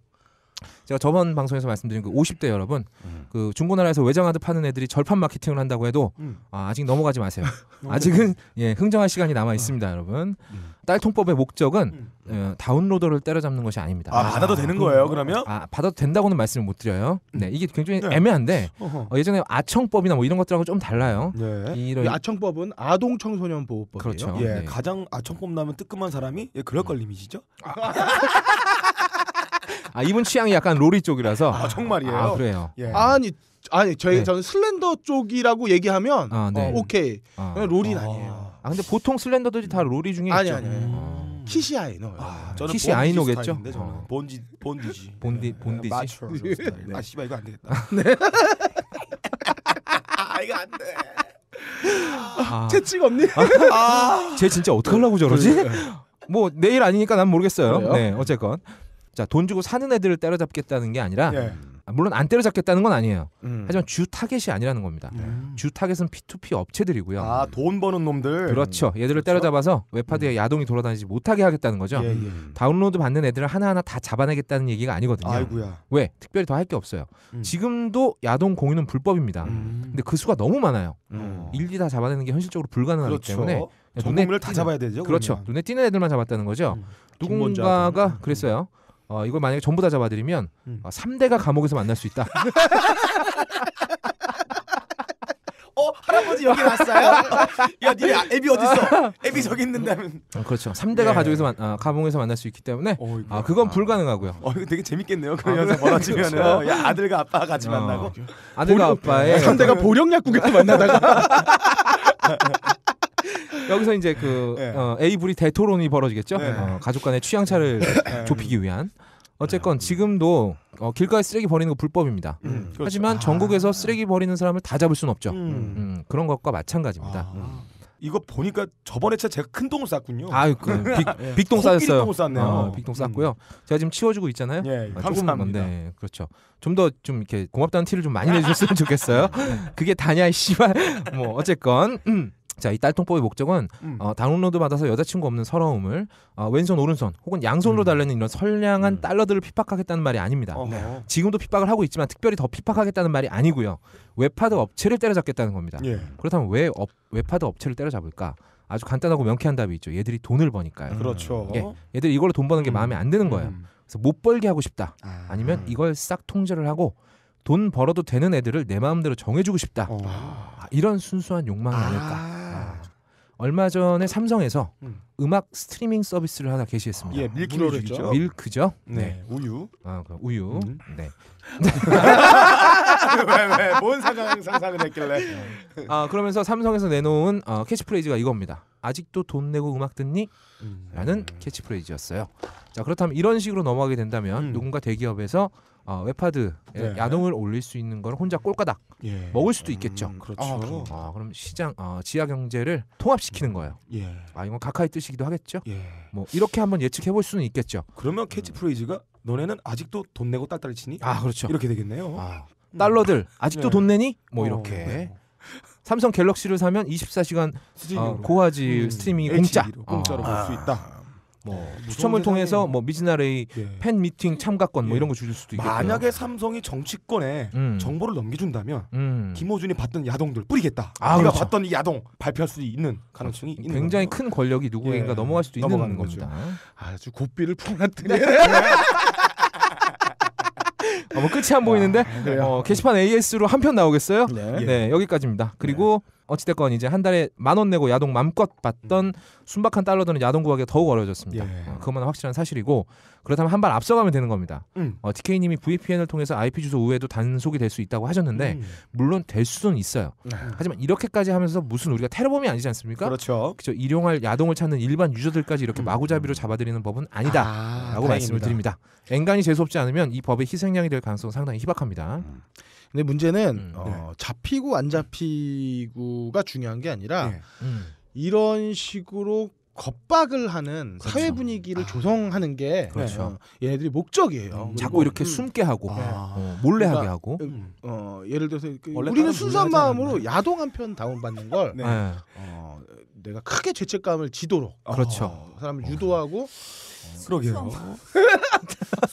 제가 저번 방송에서 말씀드린 그 50대 여러분 음. 그 중고나라에서 외장하드 파는 애들이 절판 마케팅을 한다고 해도 음. 아, 직 넘어가지 마세요. *laughs* 아직은 예, 흥정할 시간이 남아 아. 있습니다, 아. 여러분. 음. 딸통법의 목적은 어, 다운로더를 때려잡는 것이 아닙니다. 아, 받아도 되는 아. 거예요, 그러면? 아, 받아도 된다고는 말씀을 못 드려요. 음. 네, 이게 굉장히 네. 애매한데 어, 예전에 아청법이나 뭐 이런 것들하고 좀 달라요. 네. 이런 아청법은 아동 청소년 보호법이에요. 그렇죠. 예, 네. 가장 아청법 나면 뜨끔한 사람이 예, 그럴 음. 걸 이미지죠. *laughs* 아 이분 취향이 약간 로리 쪽이라서. 아 정말이에요. 아, 그래요. 예. 예. 아니 아니 저희 네. 저는 슬렌더 쪽이라고 얘기하면 아, 네. 어, 오케이. 아, 롤이 아. 아니에요. 아 근데 보통 슬렌더들이 다 롤이 중에 아니, 있죠. 아니 아니. 음. 키시 아이노. 아, 아, 저는 키시 아이노겠죠. 어. 본지 본디지. 본디 네, 본디지. 네. 아 씨발 이거 안 되겠다. *laughs* 네. 아 이거 안 돼. 채찍 아. *laughs* 없니? 아. 쟤 아. 진짜 어떡하려고 저러지? 네. 뭐 내일 아니니까 난 모르겠어요. 그래요? 네, 어쨌건 자, 돈 주고 사는 애들을 때려잡겠다는 게 아니라 예. 아, 물론 안 때려잡겠다는 건 아니에요. 음. 하지만 주 타겟이 아니라는 겁니다. 네. 음. 주 타겟은 P2P 업체들이고요. 아, 돈 버는 놈들. 그렇죠. 얘들을 그렇죠? 때려잡아서 웹하드에 음. 야동이 돌아다니지 못하게 하겠다는 거죠. 예, 예. 음. 다운로드 받는 애들을 하나하나 다 잡아내겠다는 얘기가 아니거든요. 아이고야. 왜? 특별히 더 할 게 없어요. 음. 지금도 야동 공유는 불법입니다. 음. 근데 그 수가 너무 많아요. 일일이 다 잡아내는 게 현실적으로 불가능하기 그렇죠. 때문에 전국을다 잡아야 되죠. 그렇죠. 그러면. 눈에 띄는 애들만 잡았다는 거죠. 누군가가 그랬어요. 어, 이걸 만약에 전부 다 잡아들이면 음. 어, 3대가 감옥에서 만날 수 있다. 어 할아버지 여기 왔어요? 야네 애비 어딨어? 애비 저기 있는다 어, 그렇죠 3대가 예. 가족에서 만, 아, 감옥에서 만날 수 있기 때문에 어, 아 그건 아. 불가능하고요 어 이거 되게 재밌겠네요 그런 현상 아, 그렇죠. 벌어지면 은 그렇죠. 아들과 아빠 같이 어, 만나고 아들과 보령, 아빠의 3대가 보령 약국에서 만나다가 *laughs* *laughs* 여기서 이제 그 네. 어, 에이블이 대토론이 벌어지겠죠. 네. 어, 가족 간의 취향 차를 네. 네. 좁히기 위한. 어쨌건 네. 지금도 어, 길가에 쓰레기 버리는 거 불법입니다. 음, 음 그렇죠. 하지만 아. 전국에서 쓰레기 버리는 사람을 다 잡을 수는 없죠. 음. 음, 그런 것과 마찬가지입니다. 아. 음. 이거 보니까 저번에 제가 큰 똥을 쌌군요. 아, 그 *laughs* 빅, 예. 빅똥 싸였어요. 똥 쌌네요. 어, 빅똥 음. 쌌고요. 음. 제가 지금 치워주고 있잖아요. 예, 아, 조금 건 네, 그렇죠. 좀 더좀 좀 이렇게 고맙다는 티를 좀 많이 내주셨으면 좋겠어요. *laughs* 그게 다냐 이 씨발. 뭐 어쨌건 음. 자, 이 딸통법의 목적은 음. 어, 다운로드 받아서 여자친구 없는 서러움을 어, 왼손 오른손 혹은 양손으로 음. 달래는 이런 선량한 음. 달러들을 핍박하겠다는 말이 아닙니다. 어허. 네. 지금도 핍박을 하고 있지만 특별히 더 핍박하겠다는 말이 아니고요. 웹하드 업체를 때려잡겠다는 겁니다. 예. 그렇다면 왜 업, 웹하드 업체를 때려잡을까? 아주 간단하고 명쾌한 답이 있죠. 얘들이 돈을 버니까요. 음. 그렇죠. 예, 얘들이 이걸로 돈 버는 게 음. 마음에 안 드는 거예요. 음. 그래서 못 벌게 하고 싶다. 아. 니면 이걸 싹 통제를 하고 돈 벌어도 되는 애들을 내 마음대로 정해주고 싶다. 어. 아, 이런 순수한 욕망이 아. 아.닐까 얼마 전에 삼성에서 음. 악 스트리밍 서비스를 하나 개시했습니다. 예, 밀키로 죠 밀크죠. 네. 네. 우유. 아, 그 우유. 음. 네. *laughs* 왜 왜? 뭔 상상 상상을 했길래? 아, 그러면서 삼성에서 내놓은 어, 캐치프레이즈가 이겁니다. 아직도 돈 내고 음악 듣니? 음. 라는 음. 캐치프레이즈였어요. 자, 그렇다면 이런 식으로 넘어가게 된다면 음. 누군가 대기업에서 어, 웹하드 네. 야동을 올릴 수 있는 걸 혼자 꼴까닥 예. 먹을 수도 있겠죠. 음, 그렇죠. 아, 그럼. 아, 그럼 시장 어, 지하 경제를 통합시키는 거예요. 예. 아 이건 가카이 뜻이기도 하겠죠. 예. 뭐 이렇게 한번 예측해 볼 수는 있겠죠. 그러면 캐치프레이즈가 음. 너네는 아직도 돈 내고 딸딸이 치니? 아 그렇죠. 이렇게 되겠네요. 아, 음. 달러들 아직도 네. 돈 내니? 뭐 어, 이렇게. 네. 삼성 갤럭시를 사면 24시간 어, 고화질 음. 스트리밍 공짜 공짜로 어. 볼수 있다. 뭐 네, 추첨을 통해서 뭐 미즈나레이 예. 팬 미팅 참가권 뭐 예. 뭐 이런 거 주실 수도 있겠고 만약에 삼성이 정치권에 음. 정보를 넘겨준다면 음. 김호준이 봤던 야동들 뿌리겠다. 아, 우리가 그렇죠. 봤던 야동 발표할 수 있는 가능성이 있는 굉장히 거죠. 큰 권력이 누구에가 예. 넘어갈 수도 있는 거죠. 겁니다. 아주 고삐를 풀어놨더니 네. *laughs* 어, 뭐 끝이 안 보이는데 아, 어, 게시판 AS로 한 편 나오겠어요? 네. 네. 여기까지입니다. 그리고 네. 어찌됐건 이제 한 달에 만 원 내고 야동 맘껏 봤던 음. 순박한 달러들은 야동 구하기가 더욱 어려워졌습니다. 예. 어, 그것만 확실한 사실이고 그렇다면 한 발 앞서가면 되는 겁니다. 음. 어, DK님이 VPN을 통해서 IP 주소 우회도 단속이 될 수 있다고 하셨는데 음. 물론 될 수는 있어요. 음. 하지만 이렇게까지 하면서 무슨 우리가 테러범이 아니지 않습니까? 그렇죠. 그죠 일용할 야동을 찾는 일반 유저들까지 이렇게 음. 마구잡이로 잡아들이는 법은 아니다라고 아, 말씀을 드립니다. 앵간히 재수 없지 않으면 이 법의 희생양이 될 가능성 상당히 희박합니다. 음. 근데 문제는 음, 어, 네. 잡히고 안 잡히고가 중요한 게 아니라 네. 음. 이런 식으로 겁박을 하는 그렇죠. 사회 분위기를 아. 조성하는 게 그렇죠. 어, 얘네들이 목적이에요. 음, 자꾸 이렇게 음. 숨게 하고 아. 어, 몰래 그러니까, 하게 하고. 음, 어, 예를 들어서 그 우리는 순수한 마음으로 야동 한 편 다운받는 걸 네. 어, 내가 크게 죄책감을 지도록 그렇죠. 어, 사람을 어. 유도하고 그러게요. 그렇죠.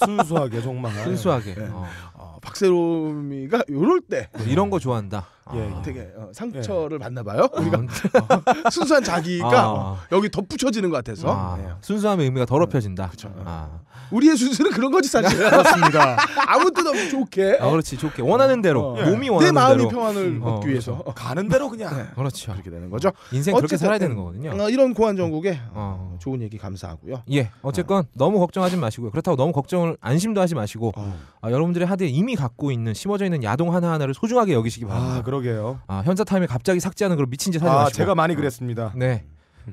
*laughs* 순수하게 정말. 순수하게. 네. 어. 어, 박세롬이가 요럴 때 이런 거 좋아한다. 예, 아. 되게 어, 상처를 예. 받나 봐요. 우리가 아. *laughs* 순수한 자기가 어, 여기 덧붙여지는 것 같아서 아, 예. 순수함의 의미가 더럽혀진다. 그쵸. 아. 우리의 순수는 그런 거지 사실. 그습니다 아무 뜻 없이 좋게. 아, 그렇지 좋게 원하는 대로 어, 예. 몸이 원하는 내 마음이 평안을 어, 얻기 그렇죠. 위해서 그렇죠. 가는 대로 그냥 네. 그렇죠. 그렇게 되는 거죠. 인생 그렇게 살아야 되는 거거든요. 어, 이런 고한 정국에 음. 어. 어. 좋은 얘기 감사하고요. 예, 어쨌건 네. 너무 걱정하지 마시고요. 그렇다고 너무 걱정을 안심도 하지 마시고 어. 아, 여러분들의 하드에 이미 갖고 있는 심어져 있는 야동 하나 하나를 소중하게 여기시기 바랍니다. 아, 그러게요. 아, 현사 타임에 갑자기 삭제하는 그런 미친 짓 하지 아, 마시고. 제가 많이 어. 그랬습니다. 네.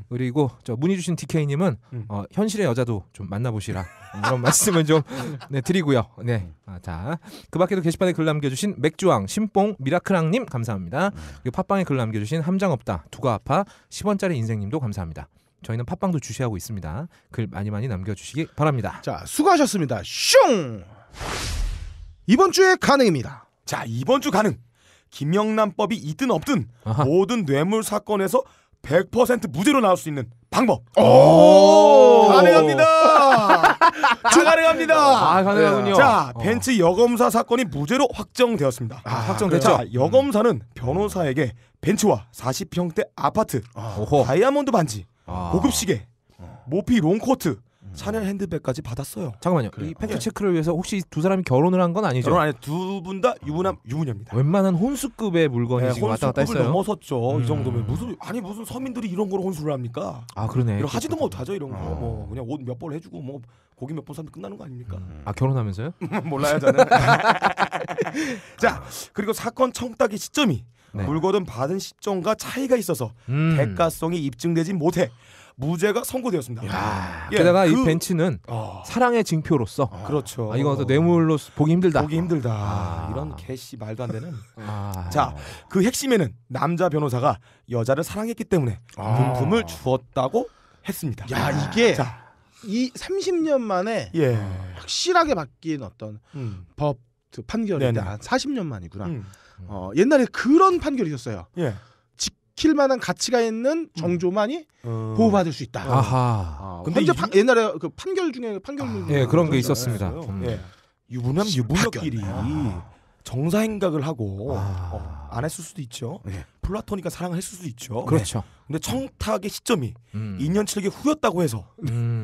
그리고 저 문의 주신 DK님은 음. 어, 현실의 여자도 좀 만나보시라 이런 *laughs* 말씀을 좀 네, 드리고요. 네, 아, 자그 밖에도 게시판에 글 남겨주신 맥주왕, 심뽕미라클랑님 감사합니다. 음. 그리고 팟빵에 글 남겨주신 함장없다, 두가아파, 10원짜리 인생님도 감사합니다. 저희는 팟빵도 주시하고 있습니다. 글 많이 많이 남겨주시기 바랍니다. 자 수고하셨습니다. 슝 이번 주에 가능입니다. 자 이번 주 가능. 김영란법이 있든 없든 아하. 모든 뇌물 사건에서 100% 무죄로 나올 수 있는 방법. 오~ 가능합니다. *laughs* 가능합니다. 아, 아 가능하군요. 자 어. 벤츠 여검사 사건이 무죄로 확정되었습니다. 아, 확정됐죠. 자 그렇죠. 여검사는 변호사에게 벤츠와 40평대 아파트, 아, 다이아몬드 반지, 아. 고급 시계, 모피 롱코트, 사년 핸드백까지 받았어요. 잠깐만요. 그래이 팩트 예. 체크를 위해서 혹시 두 사람이 결혼을 한 건 아니죠? 결혼 안에 두분 다 유부남 유부녀입니다. 웬만한 혼수급의 물건이 예, 지금 왔다 갔다 혼수급을 넘어섰죠. 음. 이 정도면 무슨 아니 무슨 서민들이 이런 걸 혼수를 합니까? 아 그러네. 이런 하지도 못하죠 이런 거. 어. 뭐 그냥 옷 몇 벌 해주고 뭐 고기 몇번 사면 끝나는 거 아닙니까? 음. 아 결혼하면서요? *laughs* 몰라요 저는. *laughs* 자 그리고 사건 청탁의 시점이 네. 물건은 받은 시점과 차이가 있어서 음. 대가성이 입증되지 못해 무죄가 선고되었습니다. 야, 예, 게다가 그, 이 벤츠는 어. 사랑의 징표로서 아, 그렇죠. 아, 이건 뇌물로 보기 힘들다. 보기 힘들다. 아, 이런 개씨 말도 안 되는. *laughs* 아. 자, 그 핵심에는 남자 변호사가 여자를 사랑했기 때문에 아. 금품을 주었다고 했습니다. 야, 이게 자, 이 30년 만에 예. 확실하게 바뀐 어떤 음. 법판결인한 40년 만이구나. 음. 어, 옛날에 그런 판결이었어요. 예. 지킬 만한 가치가 있는 음. 정조만이 음. 보호받을 수 있다. 아하. 아, 어, 근데 판, 옛날에 그 판결 중에 판결문 아, 예, 아, 네, 그런 게 있었습니다. 예. 음. 예. 유부남 유부녀끼리 아. 정사행각을 하고 어, 안 했을 수도 있죠. 예. 플라토니까 사랑을 했을 수도 있죠. 그렇죠. 네. 근데 청탁의 시점이 음. 2년 7개 후였다고 해서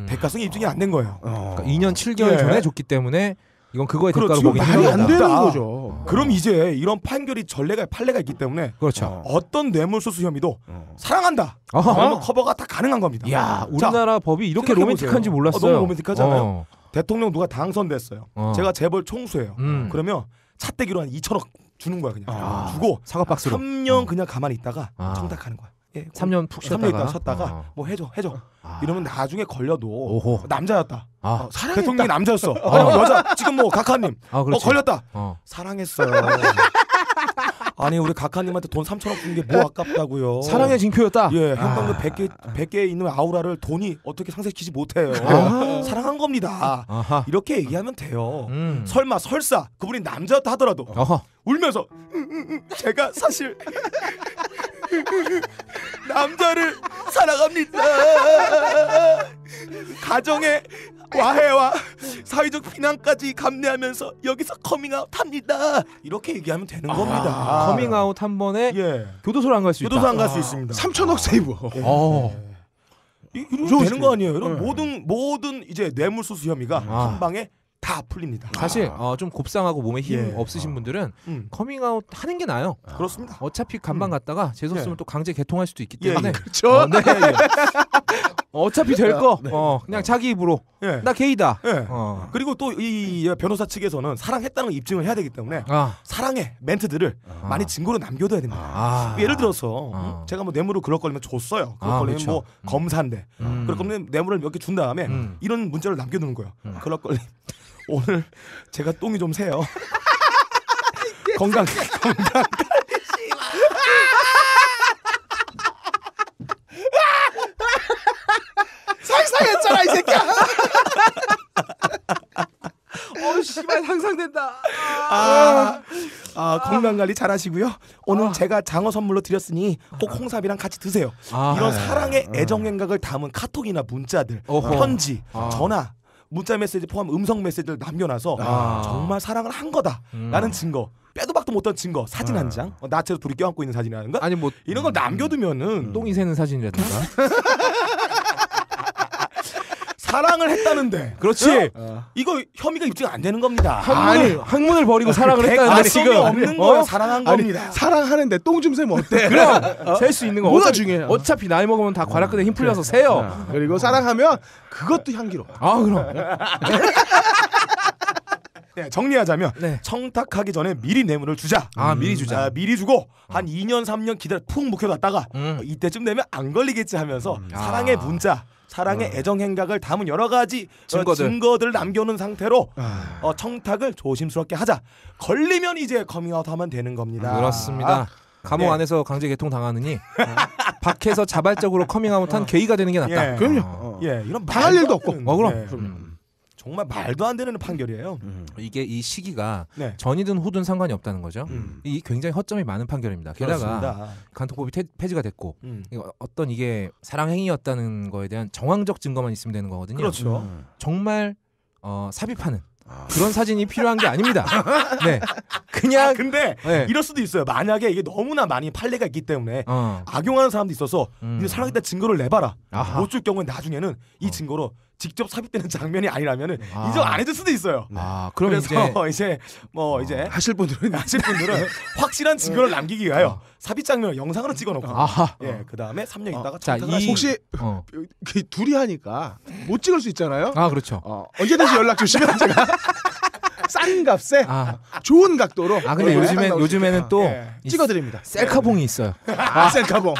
대가성이 음. 입증이 안 된 거예요. 어. 그러니까 2년 7개월 예. 전에 줬기 때문에 이건 그거의 그렇죠. 대가로 보기 말이 안 되는 거죠. 아. 그럼 이제 이런 판결이 전례가 판례가 있기 때문에 그렇죠. 어, 어떤 뇌물수수 혐의도 어. 사랑한다. 그러면 커버가 다 가능한 겁니다. 야, 우리나라 자, 법이 이렇게 로맨틱한지 몰랐어요. 어, 너무 로맨틱하잖아요. 어. 대통령 누가 당선됐어요. 어. 제가 재벌 총수예요. 음. 그러면 차떼기로 한 2천억 주는 거야 그냥. 아. 주고 사과 박스로 3년 음. 그냥 가만히 있다가 아. 청탁하는 거야. 예, 3년 그 푹 쉬었다가 3년 다 쉬었다가 어. 뭐 해줘 해줘 아. 이러면 나중에 걸려도 오호. 남자였다. 아. 어, 사랑했다. 대통령이 남자였어. 어. 여자 지금 뭐 *laughs* 각하님 아, 어, 걸렸다. 어. 사랑했어요. *laughs* 아니 우리 각하님한테 돈 3천억 준게뭐 아깝다고요. 사랑의 징표였다. 예, 행방금 아. 100개 1 0 0개 있는 아우라를 돈이 어떻게 상쇄시키지 못해요. 아. 사랑한 겁니다. 아하. 이렇게 얘기하면 돼요. 음. 설마 설사 그분이 남자다 하더라도 어허. 울면서 음, 음, 음, 제가 사실 남자를 사랑합니다. 가정에 과해와 사회적 비난까지 감내하면서 여기서 커밍아웃합니다. 이렇게 얘기하면 되는 아, 겁니다. 커밍아웃 한 번에 예. 교도소를 안갈 수 있다. 교도소 안 갈 수 있습니다. 3천억 아, 세이브. 예. 어. 이, 이러면 되는 거 아니에요? 이런 네. 모든 모든 이제 뇌물수수 혐의가 아. 한 방에 다 풀립니다. 사실 어, 좀 곱상하고 몸에 힘 예. 없으신 분들은 음. 커밍아웃 하는 게나요 아. 그렇습니다. 어차피 간방 음. 갔다가 재수 없으면 예. 또 강제 개통할 수도 있기 예. 때문에 예. 그렇죠. 어, 네. *laughs* 예, 예. 어차피 될 네. 거. 네. 어, 어, 그냥 자기 입으로. 예. 나 게이다. 예. 어. 그리고 또 이 변호사 측에서는 사랑했다는 입증을 해야 되기 때문에 아. 사랑의 멘트들을 아. 많이 증거로 남겨둬야 됩니다. 아. 예를 들어서 아. 음, 제가 뭐 뇌물을 그럴 걸리면 줬어요. 그럴 아, 걸리면 그쵸. 그렇죠. 뭐 음. 검사인데 음. 그럴 거면 뇌물을 몇 개 준 다음에 음. 이런 문자를 남겨두는 거예요. 음. 그럴 걸리 *laughs* 오늘 제가 똥이 좀 새요. *laughs* 건강 건강 이 새끼야. *laughs* 어 씨발 상상된다. 아, 아, 아 건강 관리 잘하시고요. 오늘 아. 제가 장어 선물로 드렸으니 꼭 아. 홍삼이랑 같이 드세요. 아. 이런 사랑의 아. 애정 행각을 담은 카톡이나 문자들, 어허. 편지, 전화. 문자 메시지 포함 음성 메시지를 남겨놔서 정말 사랑을 한 거다라는 음. 증거 빼도 박도 못한 증거 사진 음. 한장 어, 나체로 둘이 껴안고 있는 사진이라는 거 아니 뭐 이런 걸 음. 남겨두면은 음. 똥이 새는 사진이라든가 *laughs* 사랑을 했다는데. 그렇지. 어? 어? 이거 혐의가 입증 안 되는 겁니다. 아니, 학문을 버리고 아, 사랑을 했다는데 지금 없는 거야. 어? 사랑한 아니, 겁니다. 사랑하는데 똥 좀 세면 어때? 그럼 어? 셀수 있는 거. 뭐가 중요해? 어차피 나이 먹으면 다 과락근에 힘 어, 풀려서 세요. 그리고 사랑하면 그것도 향기로 아, 그럼. *laughs* 네, 정리하자면 네. 청탁하기 전에 미리 뇌물을 주자. 아 음. 미리 주자. 아, 미리 주고 한 2년 3년 기다려 푹 묵혀놨다가 음. 이때쯤 되면 안 걸리겠지 하면서 음. 사랑의 아. 문자 사랑의 어. 애정 행각을 담은 여러 가지 증거들. 어, 증거들을 남겨놓은 상태로 아... 어, 청탁을 조심스럽게 하자. 걸리면 이제 커밍아웃 하면 되는 겁니다. 그렇습니다. 아, 감옥 예. 안에서 강제 개통 당하느니 어, 밖에서 자발적으로 커밍아웃한 어. 게이가 되는 게 낫다. 예. 아. 그럼요. 어. 예, 이런 당할 일도 없고. 어, 그럼. 예. 그 정말 말도 안 되는 판결이에요. 음, 음. 이게 이 시기가 네. 전이든 후든 상관이 없다는 거죠. 음. 이 굉장히 허점이 많은 판결입니다. 게다가 그렇습니다. 간통법이 폐, 지가 됐고 음. 어떤 이게 사랑 행위였다는 거에 대한 정황적 증거만 있으면 되는 거거든요. 그렇죠. 음. 정말 어, 삽입하는 아. 그런 사진이 필요한 게 아닙니다. *laughs* 네. 그냥 아, 근데 네. 이럴 수도 있어요. 만약에 이게 너무나 많이 판례가 있기 때문에 어. 악용하는 사람도 있어서 음. 사랑했다 증거를 내봐라. 아하. 못줄 경우에 나중에는 이 어. 증거로 직접 삽입되는 장면이 아니라면은 아. 인정 안 해줄 수도 있어요. 아, 그럼 그래서 이제, *laughs* 이제 뭐 어, 이제 하실 분들은 *laughs* 하실 분들은 확실한 증거를 네. 남기기 위하여 아. 삽입 장면 영상으로 찍어놓고 아하. 아. 예, 그 다음에 3년 어. 있다가 자, 이 혹시 어. 둘이 하니까 못 찍을 수 있잖아요. 아, 그렇죠. 어, 언제든지 연락 주시면 제가 *laughs* 싼 값에 아. 좋은 각도로. 아 근데 요즘엔 요즘에는 또 예. 찍어드립니다. 셀카봉이 예. 있어요. 아, 셀카봉.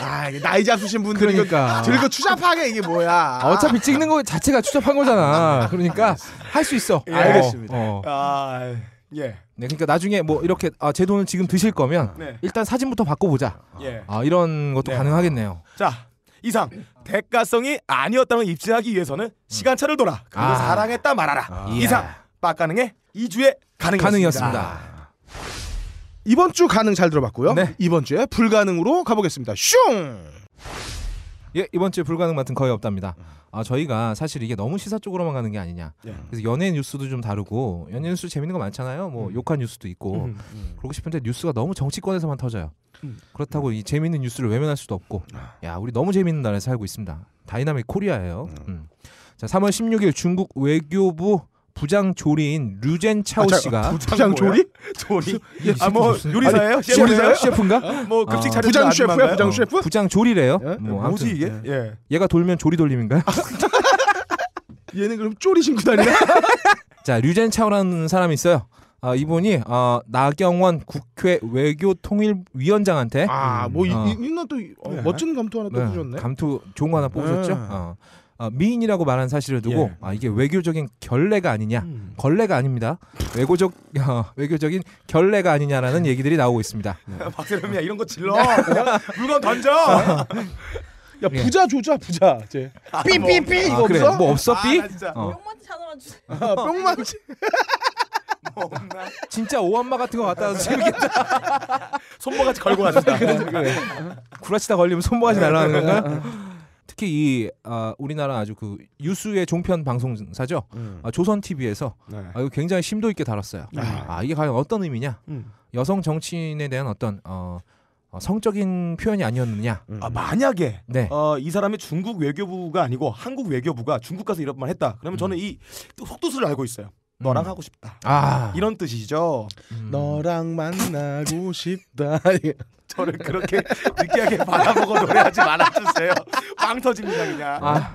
아 이게 나이 잡수신 분들 그러니까 들고 추잡하게 이게 뭐야. 아, 어차피 찍는 거 자체가 추잡한 거잖아. 그러니까 할 수 있어. 예. 어, 알겠습니다. 어. 아 예. 네, 그러니까 나중에 뭐 이렇게 아, 제 돈을 지금 드실 거면 네. 일단 사진부터 바꿔보자. 예. 아 이런 것도 네. 가능하겠네요. 자 이상 대가성이 아니었다는 입증하기 위해서는 시간차를 돌아 그리고 아. 사랑했다 말아라. 아. 이상. 빠가능해 2주에 가능이었습니다. 아. 이번주 가능 잘 들어봤고요. 네. 이번 주에 불가능으로 가보겠습니다. 슝! 예, 이번 주에 불가능 같은 거의 없답니다. 음. 아, 저희가 사실 이게 너무 시사 쪽으로만 가는 게 아니냐. 예. 그래서 연예 뉴스도 좀 다루고 연예 뉴스 재밌는 거 많잖아요. 뭐 음. 욕한 뉴스도 있고 음, 음. 그러고 싶은데 뉴스가 너무 정치권에서만 터져요. 음. 그렇다고 이 재밌는 뉴스를 외면할 수도 없고. 아. 야, 우리 너무 재밌는 나라에 살고 있습니다. 다이나믹 코리아예요. 음. 자, 3월 16일 중국 외교부 부장 조리인 류젠 차오 아, 씨가 아, 부장 조리? 조리? 예, 아뭐 요리사예요? 셰프인가? 셰프인가? 아, 뭐 아. 급식 차리는 부장 셰프야? 부장 어. 셰프? 부장 조리래요. 예? 뭐 예, 뭐지 이게? 예. 예. 얘가 돌면 조리 돌림인가? *laughs* 얘는 그럼 쪼리 신고 다니나? *laughs* 자 류젠 차오라는 사람이 있어요. 아, 이분이 어, 나경원 국회 외교통일위원장한테 아뭐 음, 어. 이, 이또 네. 멋진 감투 하나 또 네. 주셨네. 감투 좋은 거 하나 네. 뽑으셨죠? 네. 어. 어, 미인이라고 말한 사실을 두고 예. 아 이게 외교적인 결례가 아니냐 음. 걸레가 아닙니다 외고적 어, 외교적인 결례가 아니냐라는 얘기들이 나오고 있습니다 네. *laughs* 박세롬이야 이런 거 질러 네. 물건 던져 아. 야 예. 부자 조자 부자 이제 삐삐삐 아, 뭐. 이거 아, 그래. 없어? 뭐 없어 삐? 아, 어. 뿅만 찾아만 주세요 아, 뿅만 뭐 진짜 오한마 같은 거 갖다 와서 재밌겠다 *laughs* 손모가지 걸고 가자 *laughs* 그래. 구라치다 걸리면 손모가지 날라가는 건가? 네. 특히 이 아, 우리나라 아주 그 유수의 종편 방송사죠. 음. 아, 조선 TV에서 네. 아, 이거 굉장히 심도 있게 다뤘어요. 네. 아 이게 과연 어떤 의미냐? 음. 여성 정치인에 대한 어떤 어, 어, 성적인 표현이 아니었느냐? 음. 아, 만약에 네. 어, 이 사람이 중국 외교부가 아니고 한국 외교부가 중국 가서 이런 말 했다. 그러면 음. 저는 이 속도수를 알고 있어요. 너랑 음. 하고 싶다. 아. 이런 뜻이죠. 음. 너랑 만나고 싶다. *laughs* 저를 그렇게 *laughs* 느끼하게 바라보고 노래하지 말아주세요. 빵 터집니다 그냥. 아.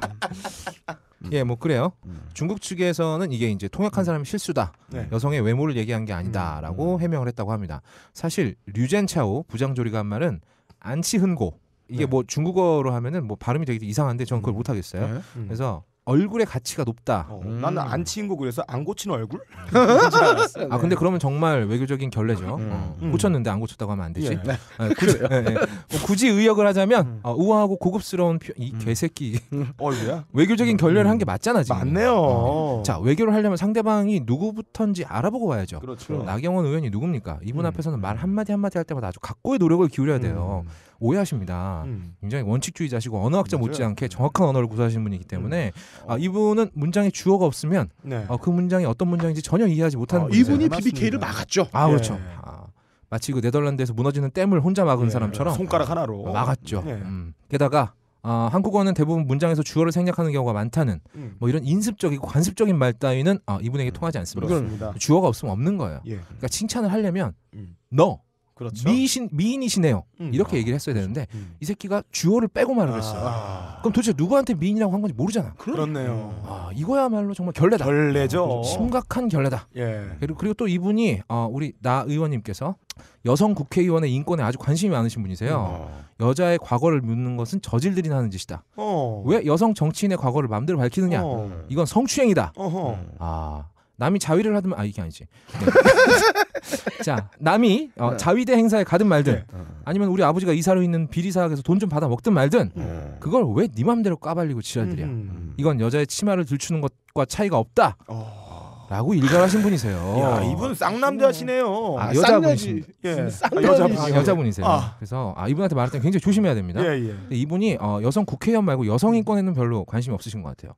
음. 예, 뭐 그래요. 중국 측에서는 이게 이제 통역한 음. 사람의 실수다. 네. 여성의 외모를 얘기한 게 아니다라고 음. 해명을 했다고 합니다. 사실 류젠차오 부장조리가 한 말은 안치흔고 이게 네. 뭐 중국어로 하면은 뭐 발음이 되게 이상한데 저는 그걸 못 하겠어요. 네. 그래서 얼굴의 가치가 높다. 어, 음. 나는 안 치인 거 그래서 안 고친 얼굴? *laughs* 아 근데 그러면 정말 외교적인 결례죠. 음. 어. 음. 음. 고쳤는데 안 고쳤다고 하면 안 되지. 예. 네, 네. 어, 굳이, 예, 예. 굳이 의역을 하자면 음. 어, 우아하고 고급스러운 표... 이 개새끼 얼굴야. 어, *laughs* 외교적인 결례를 한 게 맞잖아 지금. 맞네요. 어. 자 외교를 하려면 상대방이 누구부터인지 알아보고 와야죠. 그렇죠. 나경원 의원이 누굽니까? 이분 앞에서는 말 한마디 한마디 할 때마다 아주 각고의 노력을 기울여야 돼요. 오해하십니다. 음. 굉장히 원칙주의자시고 언어학자 맞아요. 못지않게 네. 정확한 언어를 구사하시는 분이기 음. 때문에 음. 아, 어. 이분은 문장에 주어가 없으면 네. 아, 그 문장이 어떤 문장인지 전혀 이해하지 못하는 어, 이분이 BBK를 막았죠. 아 예. 그렇죠. 네. 아, 마치 그 네덜란드에서 무너지는 댐을 혼자 막은 예. 사람처럼 손가락 하나로 막았죠. 예. 음. 게다가 아, 한국어는 대부분 문장에서 주어를 생략하는 경우가 많다는 음. 뭐 이런 인습적이고 관습적인 말 따위는 아, 이분에게 음. 통하지 않습니다. 그렇습니다. 주어가 없으면 없는 거예요. 예. 그러니까 칭찬을 하려면 음. 너 그렇죠. 미신 미인이시네요. 음, 이렇게 얘기를 했어야 아, 그렇죠. 되는데 음. 이 새끼가 주어를 빼고 말을 아. 했어요. 아. 그럼 도대체 누구한테 미인이라고 한 건지 모르잖아. 그렇네요. 아 이거야말로 정말 결례다. 결례죠. 아, 그렇죠. 심각한 결례다. 예. 그리고, 그리고 또 이분이 어, 우리 나 의원님께서 여성 국회의원의 인권에 아주 관심이 많으신 분이세요. 음. 여자의 과거를 묻는 것은 저질들이 하는 짓이다. 어. 왜 여성 정치인의 과거를 마음대로 밝히느냐? 어. 이건 성추행이다. 어허. 아 남이 자위를 하든 아 이게 아니지. 네. *laughs* 자 남이 어, 네. 자위대 행사에 가든 말든 네. 어. 아니면 우리 아버지가 이사로 있는 비리사학에서 돈 좀 받아 먹든 말든 그걸 왜 네 맘대로 까발리고 지랄들이야. 음, 음, 음. 이건 여자의 치마를 들추는 것과 차이가 없다. 어. 라고 일갈하신 분이세요. 야, 이분 쌍남자시네요. 아, 여자분이신. 예. 아, 쌍남자 여자분이세요. 아. 그래서 아, 이분한테 말할 때 굉장히 조심해야 됩니다. 예, 예. 이분이 어, 여성 국회의원 말고 여성 인권에는 별로 관심이 없으신 것 같아요.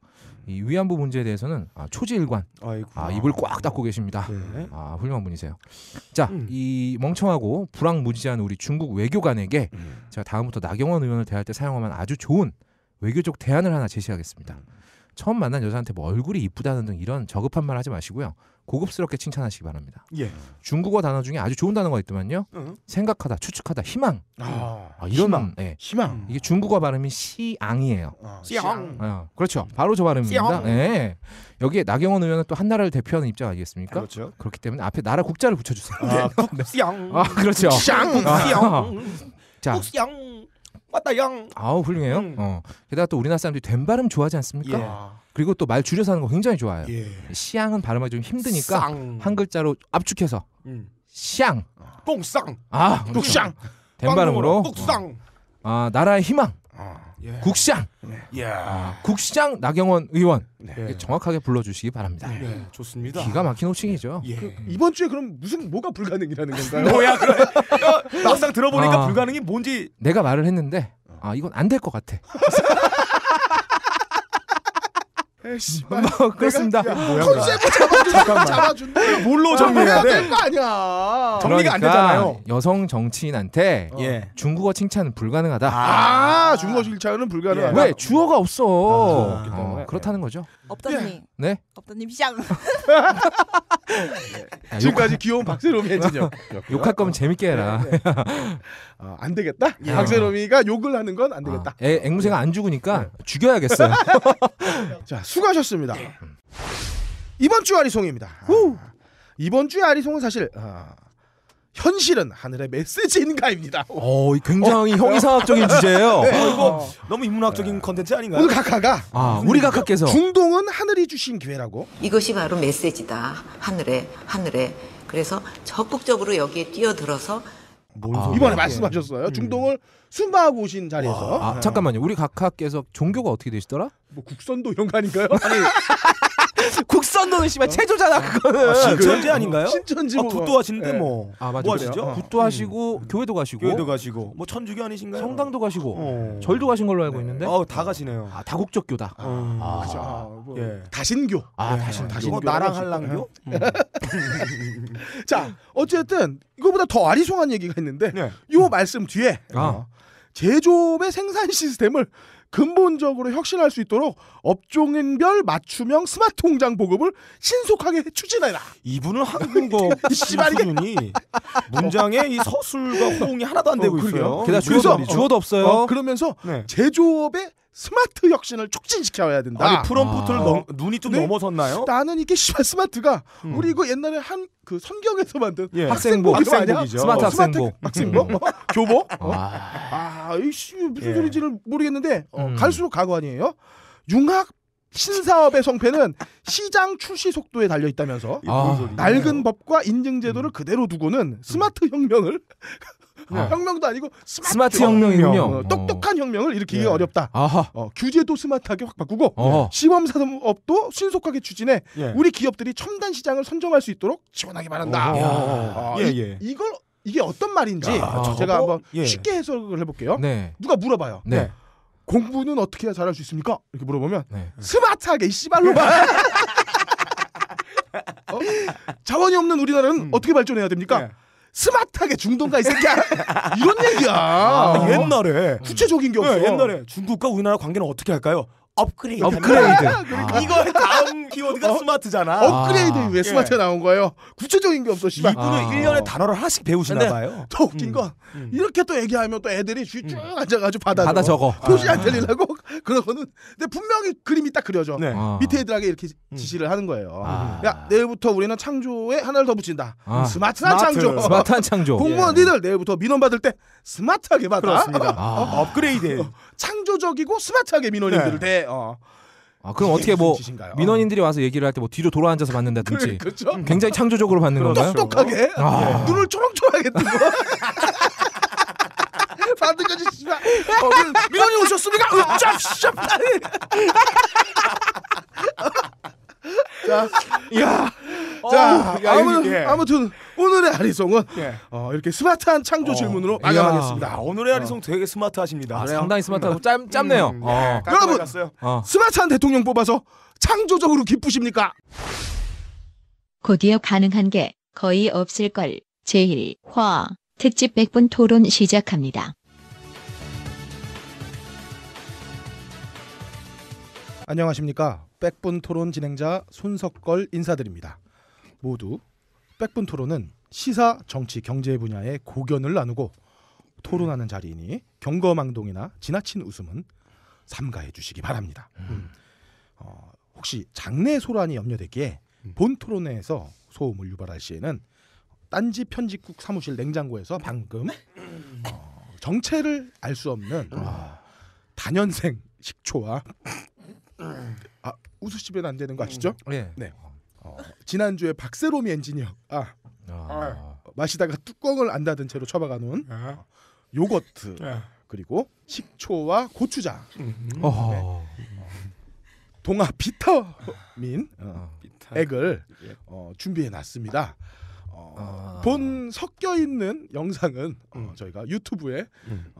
이 위안부 문제에 대해서는 아, 초지일관 아이고. 아, 입을 꽉 닫고 계십니다. 네. 아, 훌륭한 분이세요. 자, 음. 이 멍청하고 불황무지한 우리 중국 외교관에게 음. 제가 다음부터 나경원 의원을 대할 때 사용하면 아주 좋은 외교적 대안을 하나 제시하겠습니다. 음. 처음 만난 여자한테 뭐 얼굴이 이쁘다는 등 이런 저급한 말 하지 마시고요. 고급스럽게 칭찬하시기 바랍니다. 예. 중국어 단어 중에 아주 좋은 단어가 있더만요. 생각하다, 추측하다, 희망. 아. 아, 이런 희망. 네. 희망. 이게 중국어 발음이 시앙이에요. 아, 시앙. 어, 그렇죠. 바로 저 발음입니다. 네. 여기에 나경원 의원은 또 한 나라를 대표하는 입장 아니겠습니까? 그렇죠. 그렇기 때문에 앞에 나라 국자를 붙여주세요. 네, 아, 네. 시앙. 아 그렇죠. 시앙. 아. 시앙. 시앙. 맞다 양. 아우 훌륭해요. 음. 어. 게다가 또 우리나라 사람들이 된 발음 좋아하지 않습니까? 예. 그리고 또 말 줄여서 하는 거 굉장히 좋아요 예. 시앙은 발음하기 좀 힘드니까 쌍. 한 글자로 압축해서 음. 시앙. 뽕쌍. 아, 뽕쌍. 된 발음으로 북상 아 나라의 희망 아, 예. 국시장 네. 예. 아, 국시장 나경원 의원 예. 정확하게 불러주시기 바랍니다. 예. 좋습니다. 기가 막힌 호칭이죠. 예. 그, 이번 주에 그럼 무슨 뭐가 불가능이라는 건가요? 뭐야 그래? *laughs* 막상 들어보니까 아, 불가능이 뭔지 내가 말을 했는데 아 이건 안될것 같아. *laughs* 에이씨, 뭐 그렇습니다. 컨셉을 잡아준다. 잡아준다. 뭘로 아, 정리해야 돼? 정리가 그러니까 안 되잖아요. 여성 정치인한테 어. 예. 중국어 칭찬은 불가능하다. 아, 아 중국어 아. 칭찬은 불가능하다. 왜 주어가 없어? 아, 어, 그렇다는 거죠. 없다니. 예. 네? 업다님 샹. 야, 지금까지 귀여운 박세롬이 엔지니 욕할 거면 어. 재밌게 해라. 네, 네. 어, 안 되겠다. 예. 박세롬이가 욕을 하는 건 안 되겠다. 아, 애, 앵무새가 안 죽으니까 네. 죽여야겠어요. *laughs* 자, 수고하셨습니다. 예. 이번 주 아리송입니다. 아, 이번 주 아리송은 사실 아, 현실은 하늘의 메시지인가입니다. 어, 굉장히 어? 형이상학적인 주제예요. *laughs* 네. 어, 이거 어. 너무 인문학적인 네. 컨텐츠 아닌가요? 오늘 각하가 아, 우리 각하께서 중동은 하늘이 주신 기회라고. 이것이 바로 메시지다. 하늘에 하늘에. 그래서 적극적으로 여기에 뛰어들어서 아, 이번에 말씀하셨어요. 음. 중동을 순방하고 오신 자리에서. 아, 아, 네. 잠깐만요. 우리 각하께서 종교가 어떻게 되시더라? 뭐 국선도 이런 거가요 아니 *laughs* 국산노는 씨발 어? 체조잖아 아, 그거는. 아, 신천지 아닌가요? 신천지 아, 뭐가- 굿도 하시데 뭐. 예. 뭐. 아 맞아. 뭐 하시죠? 굿- 도 하시고 음. 교회도 가시고 교회도 가시고 뭐 천주교 아니신가요? 성당도 가시고 어. 절도 가신 걸로 알고 네. 있는데. 어, 다 가시네요. 아 다국적 교다. 어. 아, 아, 그죠. 아, 뭐 예. 다신교. 아 다시 다시. 이거 나랑 할랑교? 음. 음. *laughs* 자, 어쨌든 이거보다 더 아리송한 얘기가 있는데 네. 요 말씀 뒤에 아. 어, 제조업의 생산 시스템을 근본적으로 혁신할 수 있도록 업종인별 맞춤형 스마트 공장 보급을 신속하게 추진해라. 이분은 한국어 수준이 *laughs* 문장에 이 서술과 호응이 하나도 안 되고 어, 있어요. 게다가 주어도, 주어도 없어요. 어, 그러면서 네. 제조업의 스마트 혁신을 촉진시켜야 된다. 아니 프롬프트를 아. 넘, 눈이 좀 네? 넘어섰나요? 나는 이게 스마트가 음. 우리 이거 옛날에 한그 성경에서 만든 예. 학생복, 학생복 이죠 스마트 학생복, 학생복, 음. *laughs* 교복. 어? 아, 이씨 무슨 예. 소리지를 모르겠는데 어, 음. 갈수록 가고 아니에요. 융합 신사업의 성패는 시장 출시 속도에 달려 있다면서 아, 낡은 법과 인증 제도를 그대로 두고는 스마트 혁명을 네. 어. 혁명도 아니고 스마트, 스마트 혁명이군요. 혁명. 어, 똑똑한 어. 혁명을 일으키기 가 네. 어렵다. 어, 규제도 스마트하게 확 바꾸고 네. 시범 산업도 신속하게 추진해 예. 우리 기업들이 첨단 시장을 선정할 수 있도록 지원하기 바란다. 어, 예, 예. 이, 이걸 이게 어떤 말인지 아, 제가 한번 예. 쉽게 해석을 해볼게요. 네. 누가 물어봐요. 네. 네. 공부는 어떻게 해야 잘할 수 있습니까? 이렇게 물어보면 네. 스마트하게 이 씨발로만 *laughs* 어? 자원이 없는 우리나라는 음. 어떻게 발전해야 됩니까? 스마트하게 중동가 이 새끼야 이런 얘기야 아, 옛날에 구체적인 게 없어 네, 옛날에 중국과 우리나라 관계는 어떻게 할까요? 업그레이드. 업그레이드. 아. 그러니까. 아. 이거 다음 키워드가 어? 스마트잖아. 업그레이드 아. 왜 스마트가 예. 나온 거예요? 구체적인 게 없어. 씨발. 이분은 아. 1년에 단어를 하나씩 배우시나 네. 봐요. 더 웃긴 음. 건 음. 이렇게 또 얘기하면 또 애들이 쭉 음. 앉아가지고 받아, 받아 적어. 표시 안 아. 들리려고 *laughs* 그러고는 근데 분명히 그림이 딱 그려져. 네. 밑에 애들에게 이렇게 음. 지시를 하는 거예요. 야 내일부터 우리는 창조에 하나를 더 붙인다. 음, 스마트한 스마트. 창조. 스마트한 창조. *laughs* 공무원 예. 니들 내일부터 민원 받을 때 스마트하게 받아. 그렇습니다. *laughs* 어? 업그레이드. 어. 창조적이고 스마트하게 민원인들을 네. 대. 어. 아 그럼 어떻게 뭐 뜻인가요? 민원인들이 와서 얘기를 할 때 뭐 뒤로 돌아 앉아서 받는다든지 그, 렇죠 음, 굉장히 창조적으로 받는 건가요? 똑똑하게 아. 눈을 초롱초롱하게 뜨고 받은 *laughs* 거지 어, 그 민원인 오셨습니까? 짭짭 *laughs* 자, 어. 야, 자, 아무, 예. 아무튼 오늘의 아리송은 예. 어, 이렇게 스마트한 창조 어. 질문으로 예. 마감하겠습니다. 아, 오늘의 아리송 어. 되게 스마트하십니다. 아, 상당히 스마트하고 음. 짬, 짬네요. 음, 어. 여러분 어. 스마트한 대통령 뽑아서 창조적으로 기쁘십니까? 곧이어 가능한 게 거의 없을 걸 제1화 특집 100분 토론 시작합니다. 안녕하십니까. 백분 토론 진행자 손석걸 인사드립니다. 모두 백분 토론은 시사, 정치, 경제 분야의 고견을 나누고 토론하는 자리이니 경거망동이나 지나친 웃음은 삼가해 주시기 바랍니다. 음. 음. 어, 혹시 장내 소란이 염려되기에 음. 본 토론회에서 소음을 유발할 시에는 딴지 편집국 사무실 냉장고에서 방금 네. 어, 정체를 알 수 없는 어, 단연생 식초와 아 웃으시면 안 되는 거 아시죠? 예. 네. 네. 어, 지난주에 박세롬 엔지니어 아, 아, 아. 마시다가 뚜껑을 안 닫은 채로 처박아 놓은 아. 어, 요거트 아. 그리고 식초와 고추장 음. 어. 네. 동아 비타민 어, 어. 액을 어, 준비해 놨습니다. 어, 아. 본 섞여 있는 영상은 음. 저희가 유튜브에 음.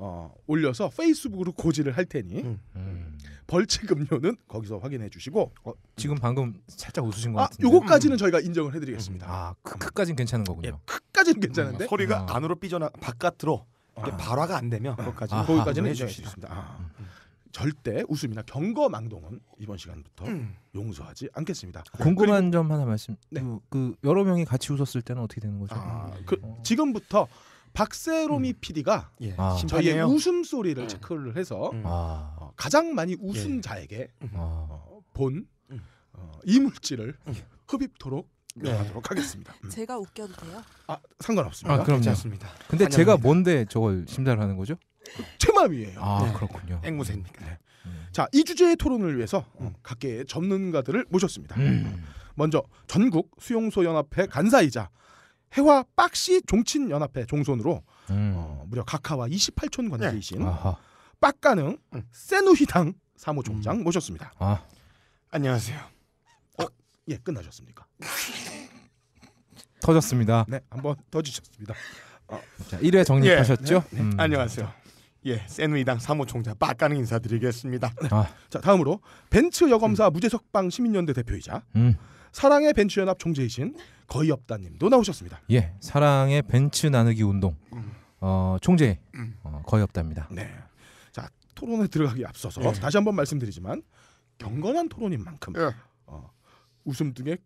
올려서 페이스북으로 고지를 할 테니 음. 음. 벌칙 음료는 거기서 확인해 주시고 어, 지금 방금 살짝 웃으신 것 아, 같은데. 요거까지는 음. 저희가 인정을 해드리겠습니다. 음. 아, 크크까지는 괜찮은 거군요. 예, 크까지는 괜찮은데 음, 소리가 아. 안으로 삐져나 바깥으로 이게 아. 발화가 안 되면 거기까지 아 거기까지는 해주시겠습니다 아. 음. 절대 웃음이나 경거망동은 이번 시간부터 음. 용서하지 않겠습니다. 아, 궁금한 점 하나 말씀. 네. 그, 그 여러 명이 같이 웃었을 때는 어떻게 되는 거죠? 아, 그, 어. 지금부터 박세롬이 음. PD가 예. 아, 저희의 심판이요 웃음 소리를 음. 체크를 해서 음. 아. 어, 가장 많이 웃은 예. 자에게 음. 어, 아. 어, 본 음. 어, 이물질을 음. 흡입토록 네. 하도록 하겠습니다. 제가 웃겨도 돼요? 아 상관없습니다. 아, 그럼요. 괜찮습니다. 근데 제가 뭔데 저걸 심사를 하는 거죠? 제 맘이에요. 아 네. 그렇군요. 앵무새니까. 네. 자이 주제의 토론을 위해서 어, 각계의 전문가들을 모셨습니다. 먼저 전국 수용소 연합회 간사이자 해와 빡시 종친연합회 종손으로 음. 어, 무려 각하와 28촌 관계이신 네. 빡가능 음. 세누히당 사무총장 음. 모셨습니다. 아. 안녕하세요. 어, 예, 끝나셨습니까? 터졌습니다. 네, 한번 터지셨습니다. 어. 자, 1회 정리하셨죠? 예, 네, 네. 음. 안녕하세요. 예, 세누이당 사무총장 빡가는 인사드리겠습니다. 아. 자, 다음으로 벤츠 여검사 무재석방 시민연대 대표이자 음. 사랑의 벤츠 연합 총재이신 거의 없다님도 나오셨습니다. 예, 사랑의 벤츠 나누기 운동 음. 어, 총재 음. 어, 거의 없답니다. 네, 자 토론에 들어가기 앞서서 예. 다시 한번 말씀드리지만 경건한 토론인 만큼 예. 어, 웃음 등의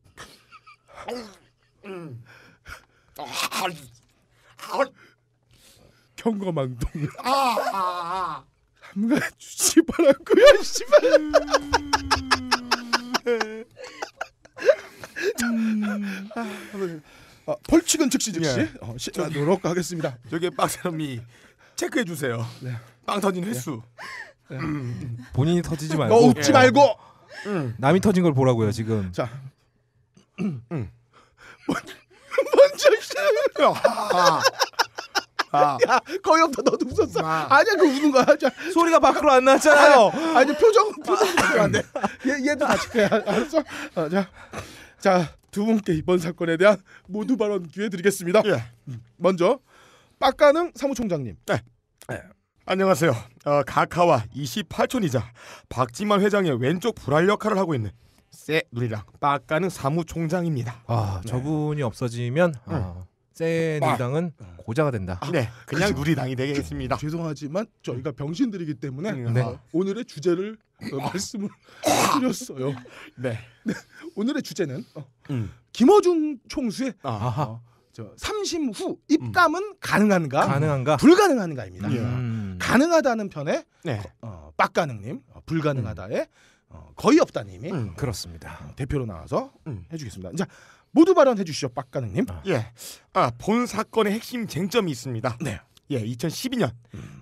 경거망동 아, 아, 아. 함가 주지 바라고요 씨발 *laughs* 아, 벌칙은 즉시 즉시 예. 어, 시도록 저기, 하겠습니다. 저기 빵사람이 체크해 주세요. 네. 빵 터진 횟수. 네. 음. 본인이 터지지 말고. 너 웃지 예. 말고. 음. 남이 터진 걸 보라고요 지금. 자. 음. 먼저 시작 아. 아. 야, 거의 없다 너도 웃었어. 아. 아니야 그 우는 거야. 자, 소리가 밖으로 안 나잖아요. 아니 표정 표정 아. 안 돼. 얘 얘도 같이 해. 알았어. 어, 자. 자, 두 분께 이번 사건에 대한 모두 발언 기회 드리겠습니다. 예. 음, 먼저 빡가능 사무총장님. 네. 네. 안녕하세요. 어, 가카와 28촌이자 박지만 회장의 왼쪽 불알 역할을 하고 있는 쎄 눈이랑 빡가는 사무총장입니다. 아 저분이 없어지면 응. 아, 네. 누리당은 아. 고자가 된다. 아, 네, 그냥 그죠. 누리당이 되겠습니다. 죄송하지만 저희가 병신들이기 때문에 네. 아, 오늘의 주제를 어, 아. 말씀을 드렸어요. *laughs* 네. 네. 오늘의 주제는 어, 음. 김어중 총수의 어, 저 삼심 후 입담은 음. 가능한가? 가능한가? 불가능한가입니다. 음. 가능하다는 편에 네. 어, 빡가능님 어, 불가능하다에 음. 어, 거의 없다님이 음, 그렇습니다. 어, 대표로 나와서 음. 해주겠습니다. 자 모두 발언해 주시죠, 빡가능님. 아. 예. 아본 사건의 핵심 쟁점이 있습니다. 네. 예, 2012년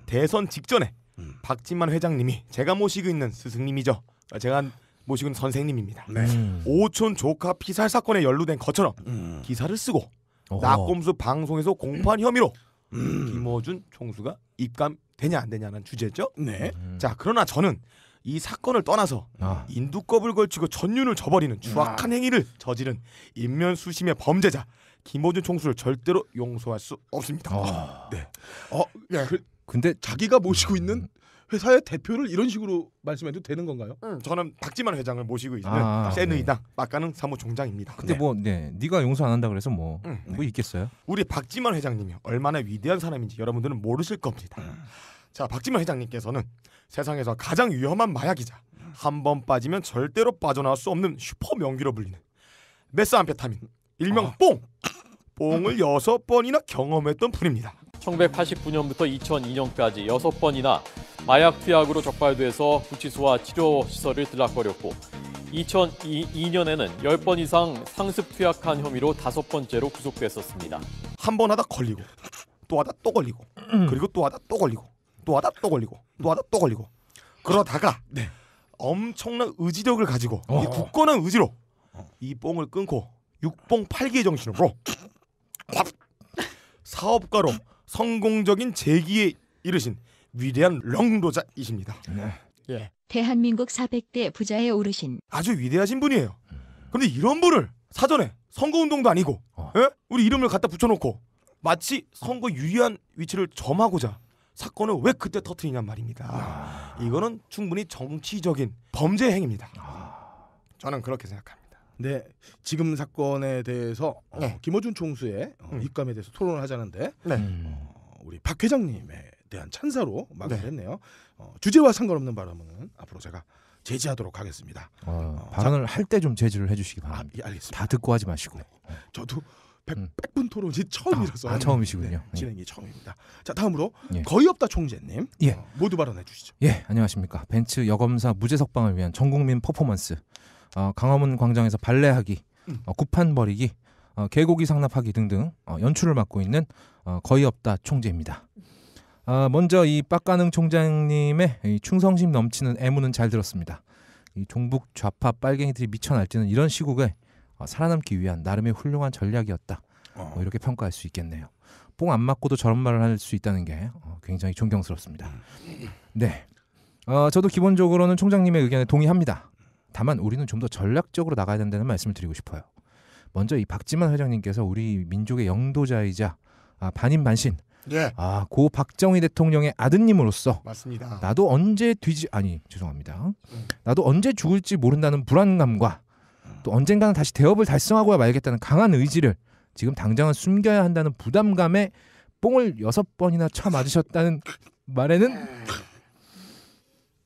대선 직전에 음. 박진만 회장님이 제가 모시고 있는 스승님이죠. 아, 제가 모시고 있는 선생님입니다. 네. 음. 오촌 조카 피살 사건에 연루된 것처럼 음. 기사를 쓰고 어허. 낙검수 방송에서 공판 혐의로 음. 김호준 총수가 입감되냐 안 되냐는 주제죠. 네. 자 그러나 저는 이 사건을 떠나서 아. 인두껍을 걸치고 전륜을 저버리는 추악한 아. 행위를 저지른 인면수심의 범죄자 김호준 총수를 절대로 용서할 수 없습니다. 아. 네. 어, 네. 그, 예. 근데 자기가 모시고 있는 회사의 대표를 이런 식으로 말씀해도 되는 건가요? 응. 저는 박지만 회장을 모시고 있는 세누이당 아, 네. 막가는 사무총장입니다. 근데 네. 뭐 네, 네가 용서 안 한다 그래서 뭐 응. 뭐 있겠어요? 우리 박지만 회장님이 얼마나 위대한 사람인지 여러분들은 모르실 겁니다. 응. 자, 박지만 회장님께서는 세상에서 가장 위험한 마약이자 한 번 빠지면 절대로 빠져나올 수 없는 슈퍼 명기로 불리는 메스암페타민 일명 아. 뽕 뽕을 여섯 번이나 경험했던 분입니다. 1989년부터 2002년까지 6번이나 마약 투약으로 적발돼서 구치소와 치료시설을 들락거렸고 2002년에는 10번 이상 상습 투약한 혐의로 다섯 번째로 구속됐었습니다. 한 번 하다 걸리고 또 하다 또 걸리고 음. 그리고 또 하다 또 걸리고 또 하다 또 걸리고 또 하다 또 걸리고 그러다가 네. 엄청난 의지력을 가지고 어. 굳건한 의지로 이 뽕을 끊고 육봉 팔기의 정신으로 사업가로 성공적인 재기에 이르신 위대한 렁도자이십니다. 네. 예. 대한민국 400대 부자에 오르신 아주 위대하신 분이에요. 그런데 이런 분을 사전에 선거운동도 아니고 어. 예? 우리 이름을 갖다 붙여놓고 마치 선거 유리한 위치를 점하고자 사건을 왜 그때 터트리냐 말입니다. 아... 이거는 충분히 정치적인 범죄 행위입니다. 아... 저는 그렇게 생각합니다. 네, 지금 사건에 대해서 어, 네. 어, 김어준 총수의 어, 음. 입감에 대해서 토론을 하자는데 네. 어, 우리 박 회장님에 대한 찬사로 막을 네. 했네요. 어, 주제와 상관없는 발언은 앞으로 제가 제지하도록 하겠습니다. 어, 어 발언을 할 때 좀 제지를 해주시기 아, 바랍니다. 아, 알겠습니다. 다 듣고 하지 마시고. 네. 저도 백, 음. 분 토론이 아, 처음이라서 아, 아, 처음이시군요. 네, 네, 진행이 처음입니다. 자 다음으로 예. 거의 없다 총재님 예. 어, 모두 발언해 주시죠. 예 안녕하십니까 벤츠 여검사 무죄 석방을 위한 전국민 퍼포먼스 어, 강화문 광장에서 발레하기, 음. 어, 구판 버리기 어, 개고기 상납하기 등등 어, 연출을 맡고 있는 어, 거의 없다 총재입니다. 아, 먼저 이 빡가능 총장님의 이 충성심 넘치는 애무는 잘 들었습니다. 이 종북 좌파 빨갱이들이 미쳐 날지는 이런 시국에 어, 살아남기 위한 나름의 훌륭한 전략이었다. 어, 뭐 이렇게 평가할 수 있겠네요. 뽕 안 맞고도 저런 말을 할 수 있다는 게 어, 굉장히 존경스럽습니다. 음. 네, 어, 저도 기본적으로는 총장님의 의견에 동의합니다. 다만 우리는 좀 더 전략적으로 나가야 된다는 말씀을 드리고 싶어요. 먼저 이 박지만 회장님께서 우리 민족의 영도자이자 아, 반인반신 예. 아, 고 박정희 대통령의 아드님으로서 맞습니다. 나도 언제 뒤지 아니 죄송합니다. 음. 나도 언제 죽을지 모른다는 불안감과 또 언젠가는 다시 대업을 달성하고야 말겠다는 강한 의지를 지금 당장은 숨겨야 한다는 부담감에 뽕을 여섯 번이나 쳐 맞으셨다는 말에는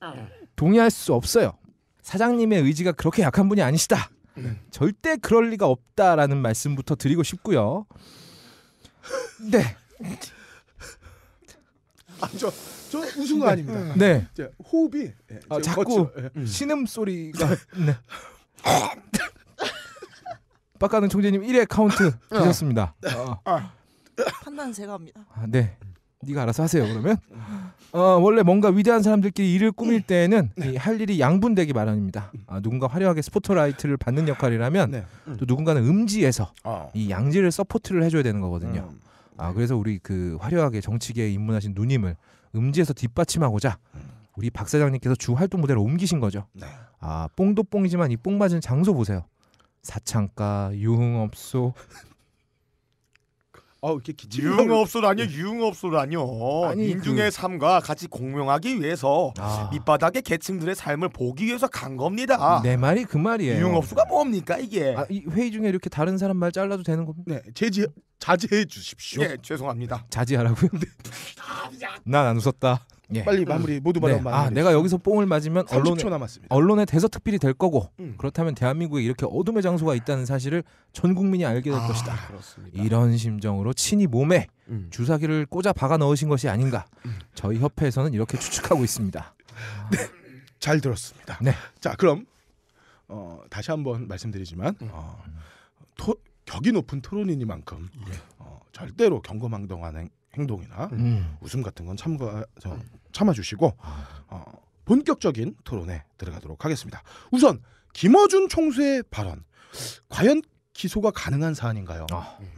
아. 동의할 수 없어요. 사장님의 의지가 그렇게 약한 분이 아니시다. 음. 절대 그럴 리가 없다라는 말씀부터 드리고 싶고요. 네. 아, 저, 저 웃은 거 네. 아닙니다. 네. 네. 제 호흡이 예, 아, 자꾸 예. 음. 신음 소리가. 네. 빡가는 총재님 1회 카운트 되셨습니다. 어. 네. 어. 아. 판단 제가 합니다. 아, 네. 네가 알아서 하세요 그러면. 음. 어, 원래 뭔가 위대한 사람들끼리 일을 꾸밀 음. 때에는 네. 할 일이 양분되기 마련입니다. 음. 아, 누군가 화려하게 스포트라이트를 받는 역할이라면 네. 음. 또 누군가는 음지에서 어. 이 양지를 서포트를 해줘야 되는 거거든요. 음. 아 그래서 우리 그 화려하게 정치계에 입문하신 누님을 음지에서 뒷받침하고자 음. 우리 박 사장님께서 주 활동 무대로 옮기신 거죠. 네. 아 뽕도 뽕이지만 이 뽕 맞은 장소 보세요. 사창가, 유흥업소, 아, 이렇게 유흥업소라뇨 네. 유흥업소라뇨 아니, 그 민중의 그... 삶과 같이 공명하기 위해서 아... 밑바닥의 계층들의 삶을 보기 위해서 간 겁니다. 내 말이 그 말이에요. 유흥업소가 뭡니까 이게? 아, 이 회의 중에 이렇게 다른 사람 말 잘라도 되는 겁니다. 네 제지 자제해 주십시오. 네 죄송합니다. 자제하라고요? 난 안 *laughs* 웃었다. 예. 빨리 음. 마무리 모두 발언 네. 아, 내가 여기서 뽕을 맞으면 언론에, 언론의 대서특필이 될 거고 음. 그렇다면 대한민국에 이렇게 어둠의 장소가 있다는 사실을 전 국민이 알게 될 아, 것이다. 그렇습니다. 이런 심정으로 친히 몸에 음. 주사기를 꽂아 박아 넣으신 것이 아닌가. 음. 저희 협회에서는 이렇게 추측하고 있습니다. 네, 잘 들었습니다. 네. 자, 그럼 어, 다시 한번 말씀드리지만 음. 어, 토, 격이 높은 토론이니만큼 예. 어, 절대로 경거망동하는 행동이나 음. 웃음 같은 건 참가 참아주시고 아. 어, 본격적인 토론에 들어가도록 하겠습니다. 우선 김어준 총수의 발언 과연 기소가 가능한 사안인가요? 어. 음.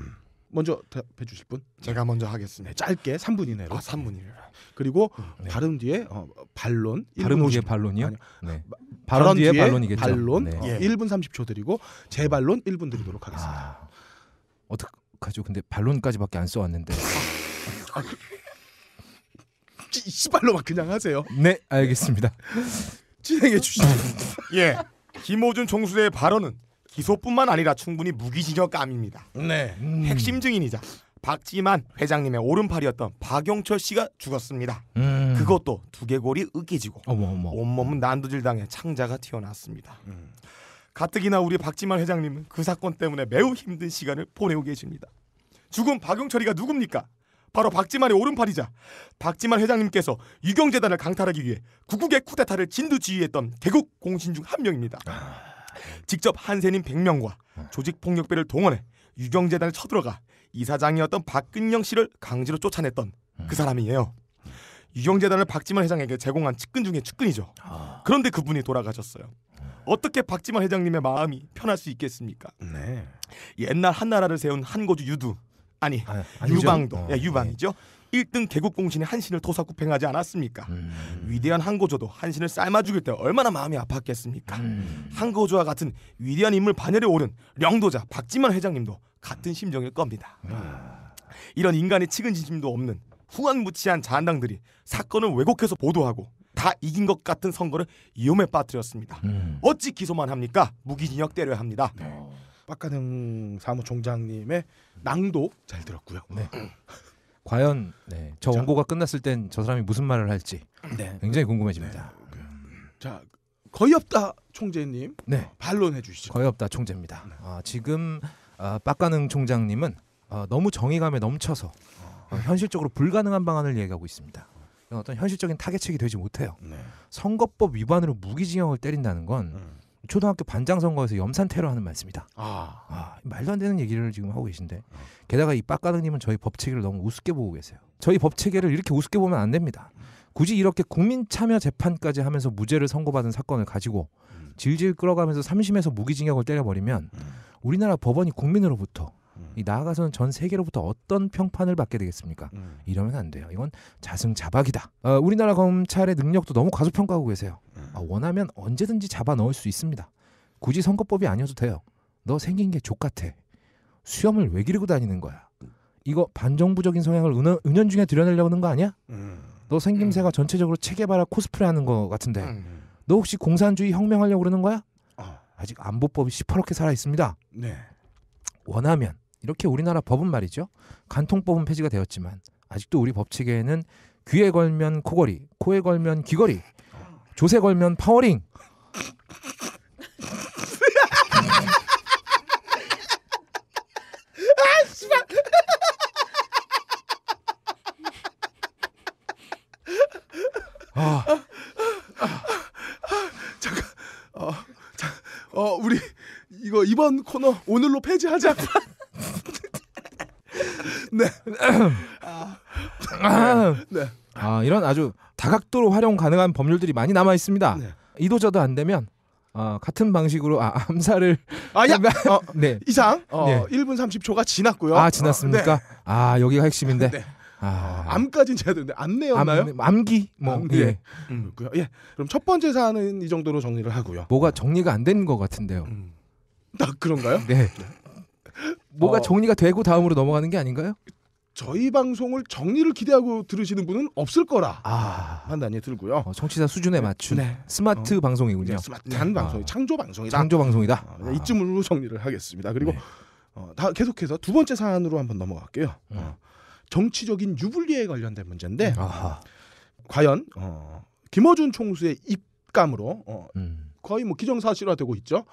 먼저 답해 주실 분? 제가 먼저 하겠습니다. 네, 짧게 3분 이내로. 아, 3분 이내로. 그리고 음, 네. 발음 뒤에 어, 반론. 발음 뒤에 반론이요? 아니, 네. 발언 뒤에 반론이겠죠. 반론 네. 1분 어, 예. 30초 드리고 재발론 1분 드리도록 아. 하겠습니다. 아, 어떡하죠? 근데 반론까지밖에 안 써왔는데. *laughs* 이발로만 그냥 하세요. 네, 알겠습니다. 진행해 주시죠. *laughs* 예, 김호준 총수의 발언은 기소뿐만 아니라 충분히 무기징역감입니다. 네. 음. 핵심 증인이자 박지만 회장님의 오른팔이었던 박용철 씨가 죽었습니다. 음. 그것도 두개골이 으깨지고 어머, 어머. 온몸은 난도질 당해 창자가 튀어나왔습니다. 음. 가뜩이나 우리 박지만 회장님은 그 사건 때문에 매우 힘든 시간을 보내고 계십니다. 죽은 박용철이가 누굽니까? 바로 박지만의 오른팔이자 박지만 회장님께서 유경재단을 강탈하기 위해 구국의 쿠데타를 진두지휘했던 개국 공신 중 한 명입니다. 아. 직접 한세님 100명과 어. 조직폭력배를 동원해 유경재단을 쳐들어가 이사장이었던 박근영 씨를 강제로 쫓아냈던 음. 그 사람이에요. 유경재단을 박지만 회장에게 제공한 측근 중의 측근이죠. 아. 그런데 그분이 돌아가셨어요. 음. 어떻게 박지만 회장님의 마음이 편할 수 있겠습니까? 네. 옛날 한나라를 세운 한고주 유두 아니 아, 아 유방도 어, 예, 유방이죠. 예. 1등 개국공신이 한신을 토사구팽하지 않았습니까? 음. 위대한 한고조도 한신을 삶아 죽일 때 얼마나 마음이 아팠겠습니까? 음. 한고조와 같은 위대한 인물 반열에 오른 령도자 박지만 회장님도 같은 심정일 겁니다. 아. 이런 인간의 측은지심도 없는 후한무치한 자한당들이 사건을 왜곡해서 보도하고 다 이긴 것 같은 선거를 위험에 빠뜨렸습니다. 음. 어찌 기소만 합니까? 무기징역 때려야 합니다. 네. 박가능 사무총장님의 낭독 잘 들었고요. 네. 음. *laughs* 과연 네, 저 원고가 끝났을 땐 저 사람이 무슨 말을 할지 네. 굉장히 궁금해집니다. 네, 음. 자 거의 없다 총재님 네. 반론해 주시죠. 거의 없다 총재입니다. 네. 아, 지금 아, 박가능 총장님은 아, 너무 정의감에 넘쳐서 어, 현실적으로 불가능한 방안을 얘기하고 있습니다. 어떤 현실적인 타겟책이 되지 못해요. 네. 선거법 위반으로 무기징역을 때린다는 건 음. 초등학교 반장 선거에서 염산 테러하는 말씀이다. 아. 아. 말도 안 되는 얘기를 지금 하고 계신데 어. 게다가 이 빡가능님은 저희 법체계를 너무 우습게 보고 계세요. 저희 법체계를 이렇게 우습게 보면 안 됩니다. 굳이 이렇게 국민 참여 재판까지 하면서 무죄를 선고받은 사건을 가지고 음. 질질 끌어가면서 삼심에서 무기징역을 때려버리면 음. 우리나라 법원이 국민으로부터 음. 이 나아가서는 전 세계로부터 어떤 평판을 받게 되겠습니까? 음. 이러면 안 돼요. 이건 자승자박이다. 어, 우리나라 검찰의 능력도 너무 과소평가하고 계세요. 아, 원하면 언제든지 잡아 넣을 수 있습니다. 굳이 선거법이 아니어도 돼요. 너 생긴 게 족같아. 수염을 왜 기르고 다니는 거야? 이거 반정부적인 성향을 은연, 은연중에 드러내려고 하는 거 아니야? 음. 너 생김새가 음. 전체적으로 체계바라 코스프레 하는 거 같은데 음. 너 혹시 공산주의 혁명하려고 그러는 거야? 어. 아직 안보법이 시퍼렇게 살아있습니다. 네. 원하면 이렇게 우리나라 법은 말이죠. 간통법은 폐지가 되었지만 아직도 우리 법칙에는 귀에 걸면 코걸이, 코에 걸면 귀걸이, 조세 걸면 파워링. 아, 씨발. 아. 어, 어, 우리 이거 이번 코너 오늘로 폐지하자. *laughs* 네. 음. 아. 네. 네. 이런 아주 다각도로 활용 가능한 법률들이 많이 남아 있습니다. 네. 이도저도 안 되면 어, 같은 방식으로 아, *laughs* 암살을 아야 어, 네. 이상 어, 네. 1분 30초가 지났고요. 아 지났습니까? 어, 네. 아 여기가 핵심인데. 네. 아, 어, 암까지는 제가 되는데 안 내었나요? 암, 기 뭐. 암기. 예. 음. 예. 그럼 첫 번째 사안은 이 정도로 정리를 하고요. 뭐가 정리가 안 된 것 같은데요. 음. 딱 아, 그런가요? 네. 네. 뭐가 어. 정리가 되고 다음으로 넘어가는 게 아닌가요? 저희 방송을 정리를 기대하고 들으시는 분은 없을 거라 아. 판단이 들고요. 어, 청취자 수준에 네. 맞춘 네. 스마트 어. 방송이군요. 네, 스마트한 네. 방송이 아. 창조 방송이다. 창조 방송이다. 어, 이쯤으로 정리를 하겠습니다. 그리고 네. 어, 다 계속해서 두 번째 사안으로 한번 넘어갈게요. 음. 어, 정치적인 유불리에 관련된 문제인데 아하. 과연 어, 김어준 총수의 입감으로 어, 음. 거의 뭐 기정사실화되고 있죠.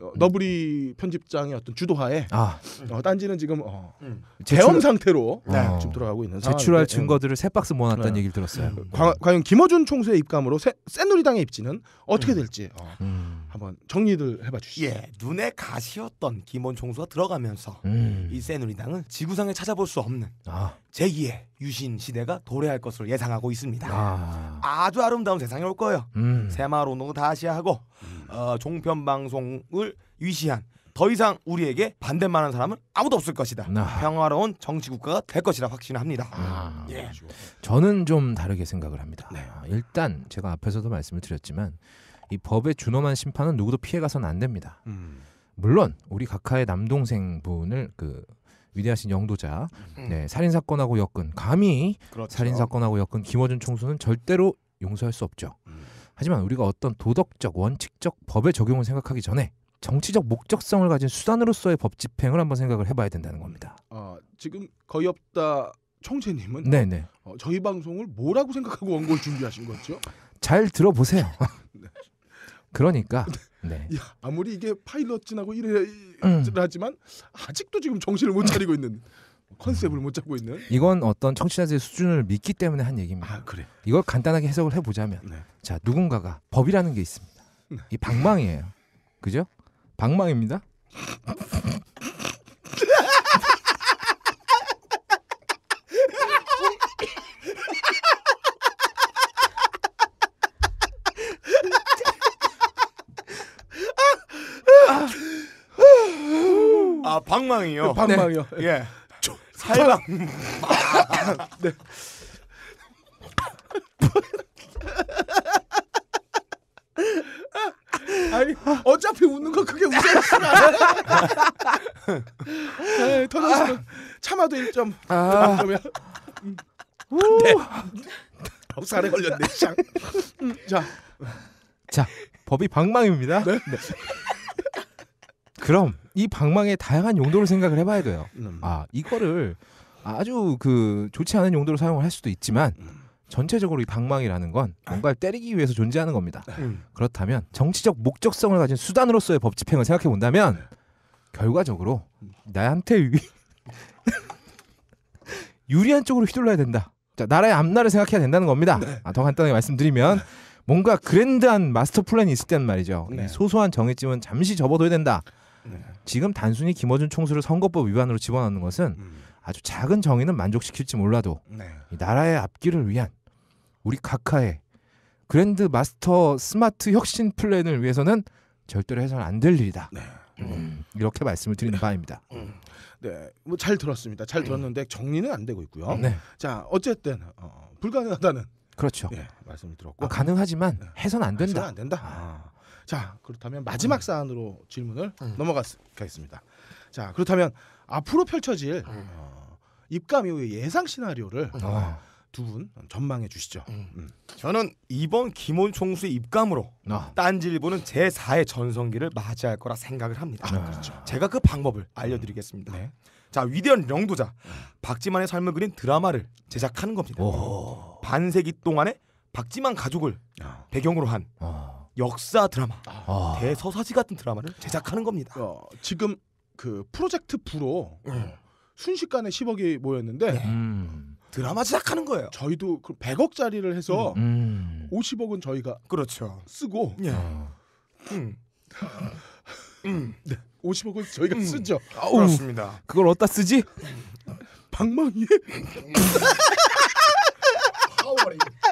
어, 너브리 편집장의 어떤 주도하에 아. 어, 딴지는 지금 어, 음. 대엄 상태로 네. 어, 지금 들어가고 있는 상황 제출할 예. 증거들을 세 박스 모아다는 네. 얘기를 들었어요. 음. 과, 과연 김어준 총수의 입감으로 새, 새누리당의 입지는 어떻게 음. 될지 어, 음. 한번 정리를 해봐 주시죠. 예, 눈에 가시였던 김원 총수가 들어가면서 음. 이 새누리당은 지구상에 찾아볼 수 없는 아. 제2의 유신 시대가 도래할 것으로 예상하고 있습니다. 아. 주 아름다운 세상이 올 거예요. 음. 새마을 운동도 다시 하고 어, 종편 방송을 위시한 더 이상 우리에게 반대만 한 사람은 아무도 없을 것이다. 아. 평화로운 정치 국가가 될 것이라 확신합니다. 아. 예. 네, 저는 좀 다르게 생각을 합니다. 네. 아, 일단 제가 앞에서도 말씀을 드렸지만 이 법에 준엄한 심판은 누구도 피해가선 안 됩니다. 음. 물론 우리 각하의 남동생분을 그 위대하신 영도자 음. 네, 살인 사건하고 엮은 감히 그렇죠. 살인 사건하고 엮은 김어준 총수는 절대로 용서할 수 없죠. 음. 하지만 우리가 어떤 도덕적, 원칙적 법의 적용을 생각하기 전에 정치적 목적성을 가진 수단으로서의 법 집행을 한번 생각을 해봐야 된다는 겁니다. 아 지금 거의 없다 청재님은 네네 어, 저희 방송을 뭐라고 생각하고 원고를 준비하신 거죠? 잘 들어보세요. *laughs* *laughs* 그러니까 네. 네. 야, 아무리 이게 파일럿 지나고 이래라지만 음. 아직도 지금 정신을 못 차리고 있는 컨셉을 못 잡고 있는. 이건 어떤 청취자들의 수준을 믿기 때문에 한 얘기입니다. 아, 그래. 이걸 간단하게 해석을 해보자면, 네. 자 누군가가 법이라는 게 있습니다. 네. 이 방망이에요. 그죠? 방망입니다. 아 방망이요. 방망이요. 네. 예. 살방. *laughs* 네. 아니 어차피 웃는 거 그게 웃음이야. 터졌어. 참아도 1점. 아. 그러면. 음. 네. 살에 걸렸네. 자. 자, 법이 방망입니다. 네. 네. 그럼 이 방망이의 다양한 용도를 생각을 해봐야 돼요. 음. 아 이거를 아주 그 좋지 않은 용도로 사용을 할 수도 있지만 음. 전체적으로 이 방망이라는 건 뭔가를 때리기 위해서 존재하는 겁니다. 네. 음. 그렇다면 정치적 목적성을 가진 수단으로서의 법 집행을 생각해 본다면 네. 결과적으로 나한테 *laughs* 유리한 쪽으로 휘둘러야 된다. 자, 나라의 앞날을 생각해야 된다는 겁니다. 네. 아, 더 간단하게 말씀드리면 네. 뭔가 그랜드한 마스터 플랜이 있을 때는 말이죠. 네. 소소한 정해짐은 잠시 접어둬야 된다. 네. 지금 단순히 김어준 총수를 선거법 위반으로 집어넣는 것은 음. 아주 작은 정의는 만족시킬지 몰라도 네. 나라의 앞길을 위한 우리 각하의 그랜드 마스터 스마트 혁신 플랜을 위해서는 절대로 해서는 안 될 일이다. 네. 음. 이렇게 말씀을 드리는 네. 바입니다. 음. 네, 뭐잘 들었습니다. 잘 들었는데 정리는 안 되고 있고요. 네. 자, 어쨌든 어, 어 불가능하다는 그렇죠. 예, 말씀을 들었고 아, 가능하지만 네. 해선 안 아, 된다. 해선 안 된다. 아. 아. 자 그렇다면 마지막 음. 사안으로 질문을 음. 넘어가겠습니다. 자 그렇다면 앞으로 펼쳐질 음. 어, 입감 이후의 예상 시나리오를 어, 아. 두분 전망해 주시죠. 음. 저는 이번 김원 총수의 입감으로 아. 딴지일보는 제 4의 전성기를 맞이할 거라 생각을 합니다. 아, 그렇죠. 제가 그 방법을 알려드리겠습니다. 네. 자 위대한 영도자 박지만의 삶을 그린 드라마를 제작하는 겁니다. 오. 반세기 동안의 박지만 가족을 아. 배경으로 한 오. 아. 역사 드라마, 아. 대서사지 같은 드라마를 제작하는 겁니다. 어, 지금 그 프로젝트 부로 음. 예. 순식간에 10억이 모였는데 네. 음. 드라마 제작하는 거예요. 저희도 100억짜리를 해서 음. 50억은 음. 저희가 그렇죠. 쓰고 예. 어. 음. 음. 네. 50억은 저희가 쓰죠. 아우, 그렇습니다. 그걸 어디다 쓰지? 방망이에 *laughs*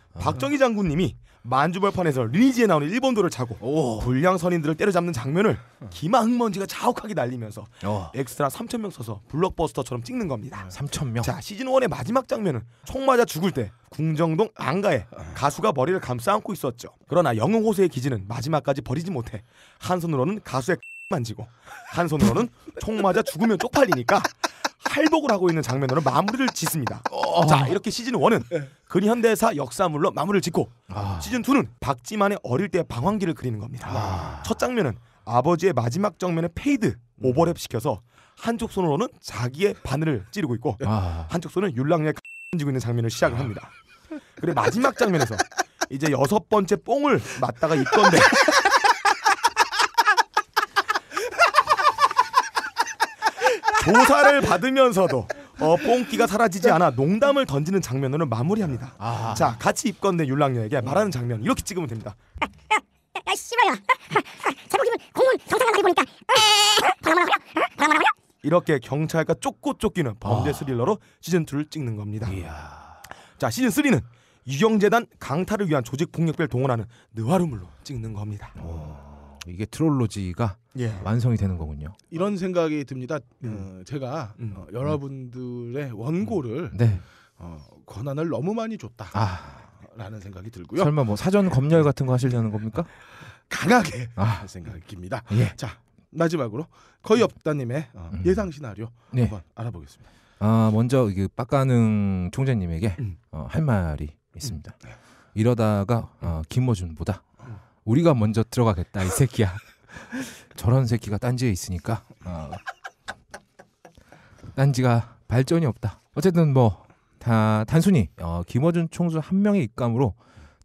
박정희 장군님이 만주벌판에서 리니지에 나오는 일본도를 차고 불량 선인들을 때려잡는 장면을 기마 흙먼지가 자욱하게 날리면서 어. 엑스트라 3천명 써서 블록버스터처럼 찍는 겁니다. 3천명 아, 자 시즌 1의 마지막 장면은 총 맞아 죽을 때 궁정동 안가에 아. 가수가 머리를 감싸 안고 있었죠. 그러나 영웅 호수의 기지는 마지막까지 버리지 못해 한 손으로는 가수의 *laughs* 만지고 한 손으로는 총 맞아 죽으면 쪽팔리니까 탈복을 하고 있는 장면으로 마무리를 짓습니다. 어. 자 이렇게 시즌 1은 예. 근현대사 역사물로 마무리를 짓고 아. 시즌 2는 박지만의 어릴 때 방황기를 그리는 겁니다. 아. 첫 장면은 아버지의 마지막 장면에 페이드 음. 오버랩 시켜서 한쪽 손으로는 자기의 바늘을 찌르고 있고 아. 한쪽 손은 율랑에 던지고 있는 장면을 시작을 아. 합니다. 그리고 마지막 장면에서 이제 여섯 번째 뽕을 맞다가 입건데 *laughs* 조사를 받으면서도 어, 뽕기가 사라지지 않아 농담을 던지는 장면으로 마무리합니다. 아. 자, 같이 입건된 율랑녀에게 말하는 장면 이렇게 찍으면 됩니다. 야, 씨발야. 제목이면 공문 경찰관 가리 보니까. 바람아라 려 바람아라 려 이렇게 경찰과 쫓고 쫓기는 범죄 아. 스릴러로 시즌 2를 찍는 겁니다. 이야. 자, 시즌 3는 유경재단 강타를 위한 조직 폭력배 동원하는 느와르물로 찍는 겁니다. 오. 이게 트롤로지가 예. 완성이 되는 거군요. 이런 생각이 듭니다. 음. 어, 제가 음. 어, 여러분들의 음. 원고를 네. 어, 권한을 너무 많이 줬다. 아. 라는 생각이 들고요. 설마 뭐 사전 검열 같은 거 하시려는 겁니까? *laughs* 강하게 아. 할 생각입니다. 예. 자 마지막으로 거의 음. 없다님의 어, 음. 예상 시나리오 네. 한번 알아보겠습니다. 아 먼저 그 빡가능 총재님에게 음. 어, 할 말이 있습니다. 음. 네. 이러다가 어, 김어준보다 우리가 먼저 들어가겠다 이 새끼야. *laughs* 저런 새끼가 딴지에 있으니까 어. 딴지가 발전이 없다. 어쨌든 뭐 다, 단순히 어, 김어준 총수 한 명의 입감으로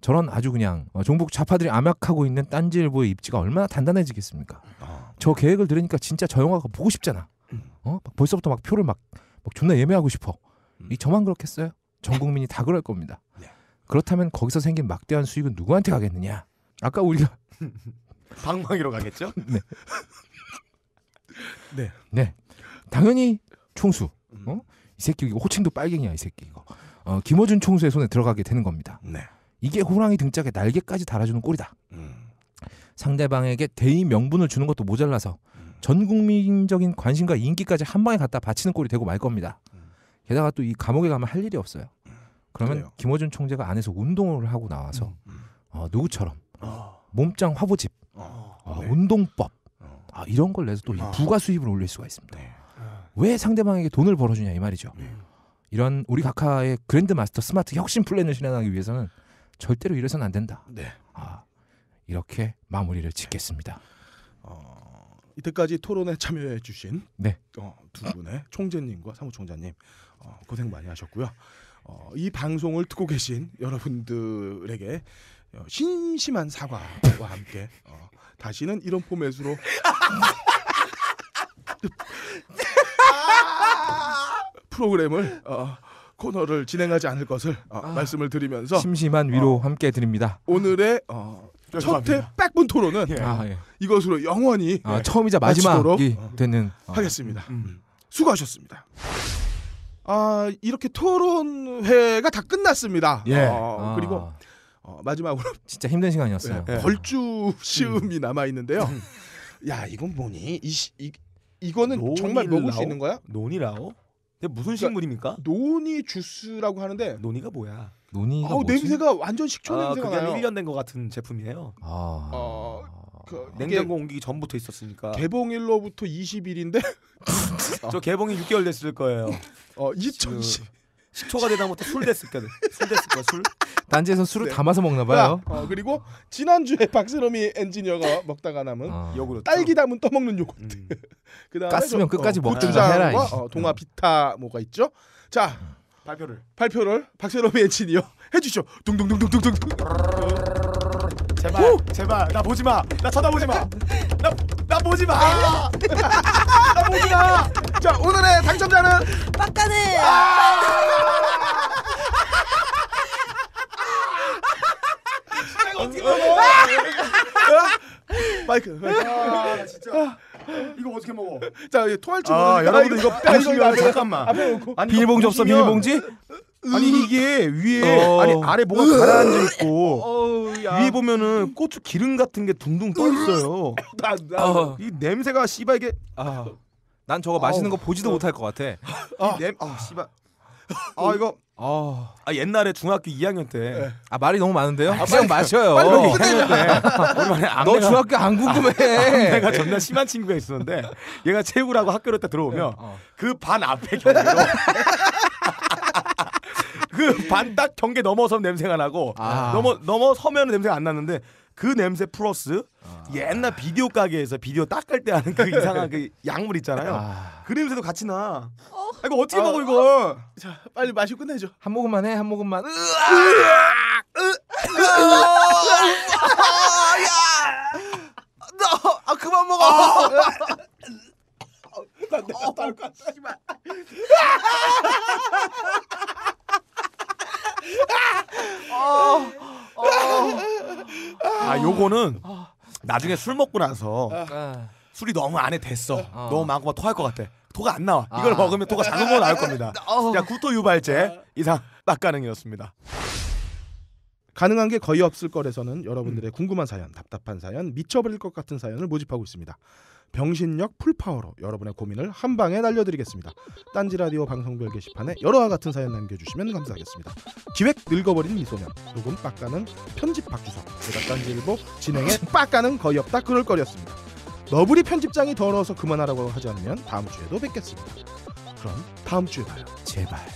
저런 아주 그냥 어, 종북 좌파들이 암약하고 있는 딴지일보의 입지가 얼마나 단단해지겠습니까? 어. 저 계획을 들으니까 진짜 저 영화가 보고 싶잖아. 음. 어? 막 벌써부터 막 표를 막, 막 존나 예매하고 싶어. 음. 이 저만 그렇겠어요? 전 국민이 다 그럴 겁니다. 네. 그렇다면 거기서 생긴 막대한 수익은 누구한테 가겠느냐? 아까 우리가 *laughs* 방망이로 가겠죠? *laughs* 네. 네. 네. 당연히 총수. 음. 어? 이 새끼 이거 호칭도 빨갱이야 이 새끼 이거. 어, 김어준 총수의 손에 들어가게 되는 겁니다. 네. 이게 호랑이 등짝에 날개까지 달아주는 꼴이다. 음. 상대방에게 대의 명분을 주는 것도 모자라서 음. 전 국민적인 관심과 인기까지 한 방에 갖다 바치는 꼴이 되고 말 겁니다. 음. 게다가 또 이 감옥에 가면 할 일이 없어요. 음. 그러면 그래요. 김어준 총재가 안에서 운동을 하고 나와서 음. 어, 누구처럼 어. 몸짱 화보집, 어. 아, 네. 운동법 어. 아, 이런 걸 내서 또 아. 부가 수입을 올릴 수가 있습니다. 네. 왜 상대방에게 돈을 벌어주냐 이 말이죠. 네. 이런 우리 각하의 그랜드 마스터 스마트 혁신 플랜을 실현하기 위해서는 절대로 이래선 안 된다. 네. 아, 이렇게 마무리를 짓겠습니다. 어, 이때까지 토론에 참여해 주신 네. 어, 두 분의 총재님과 사무총장님 어, 고생 많이 하셨고요. 어, 이 방송을 듣고 계신 여러분들에게 어, 심심한 사과와 함께 어, 다시는 이런 포맷으로 *laughs* 프로그램을 어, 코너를 진행하지 않을 것을 어, 아, 말씀을 드리면서 심심한 위로 어, 함께 드립니다. 오늘의 어, 네, 첫회 백분 토론은 예. 아, 예. 이것으로 영원히 아, 예. 처음이자 마지막이 되는 하겠습니다. 음. 음. 수고하셨습니다. 아 이렇게 토론회가 다 끝났습니다. 예. 어, 그리고 아. 어, 마지막으로 *laughs* 진짜 힘든 시간이었어요. 네, 네. 벌주 시음이 음. 남아 *laughs* 있는데요. 야 이건 뭐니? 이, 이 이거는 노니라오? 정말 먹을 수 있는 거야? 노니라오? 근데 무슨 그러니까 식물입니까? 그러 주스라고 하는데 노니가 뭐야? 노니가 아, 냄새가 완전 식초 아, 냄새가 나요. 1년 된 것 같은 제품이에요. 아. 어... 그 냉장고 옮기기 전부터 있었으니까 개봉일로부터 20일인데 *laughs* 저 개봉이 6개월 됐을 거예요. 어 2010. 식초가 되다 못해 술 됐을 거야. 술 됐을 거야. 술. 단지에서 술을 네. 담아서 먹나 봐요. 아, 어, 그리고 지난주에 *laughs* 박스러미 엔지니어가 먹다가 남은 아. 요구르트. 딸기 어. 담은 떠먹는 요구르트. 음. *laughs* 그다음에 가스면 끝까지 어, 먹든 해라. 어, 동화 비타 음. 뭐가 있죠? 자, 발표를 발표를 박스러미 엔지니어 *laughs* 해 주죠. 둥둥둥둥둥둥. 제발 오! 제발 나 보지 마. 나 쳐다보지 마. 나 나 보지 마. 나 보지 마. 자 오늘의 당첨자는 빡가네. 아! 아, 어, 어, 어. 아, 마 마이크. 아 진짜 이거 어떻게 먹어? 자 이거 토할 줄 아, 모 여러분들 이거 빼시면 잠깐만. 에 아니, 비닐봉지 없어 비닐봉지? 아니 이게 위에 어. 아니 아래 뭐가 가라앉아 있고 어 위에 보면은 고추 기름 같은 게 둥둥 떠 있어요. 나, 나. 어. 이 냄새가 씨발 이게 아난 저거 맛있는 거 보지도 못할 것 같아. *laughs* 아. 아, 씨발. 아, 아 이거 아, 아, 옛날에 중학교 2학년 때. 네. 아 말이 너무 많은데요? 아, 그냥 마셔요. 빨리 빨리 끝내 오랜만에 너 중학교 안 궁금해. *laughs* 내가 존나 심한 친구가 있었는데 얘가 최고라고 학교로 딱 들어오면 네, 어. 그반 앞에 경계로 *laughs* 그 반 딱 경계 넘어서 냄새가 나고 아. 넘어 넘어 서면 냄새가 안 났는데 그 냄새 플러스 아. 옛날 비디오 가게에서 비디오 닦을 때 하는 그 *laughs* 이상한 그 약물 있잖아요. 아. 그 냄새도 같이 나. 어. 아, 이거 어떻게 어. 먹어 이거? 자 빨리 마시 끝내줘. 한 모금만 해, 한 모금만. 아 그만 먹어. 아! *laughs* 나 내가 딸 거야. 씨발. 아! 아 요거는 아. 나중에 술 먹고 나서 아. 술이 너무 안에 됐어. 어. 너무 많고 막 토할 것 같아. 토가 안 나와. 이걸 아. 먹으면 토가 작은 거 나올 겁니다. 야 *laughs* 구토 유발제 이상 딱가능이었습니다 가능한 게 거의 없을 거래서는 여러분들의 음. 궁금한 사연, 답답한 사연, 미쳐버릴 것 같은 사연을 모집하고 있습니다. 병신력 풀파워로 여러분의 고민을 한 방에 날려드리겠습니다. 딴지 라디오 방송별 게시판에 여러와 같은 사연 남겨주시면 감사하겠습니다. 기획 늙어버린 미소년, 녹음 빡가는 편집 박주석, 제작 딴지일보 진행에 빡가는 거의 없다 그럴 거렸습니다. 너블이 편집장이 더러워서 그만하라고 하지 않으면 다음 주에도 뵙겠습니다. 그럼 다음 주에 봐요. 제발.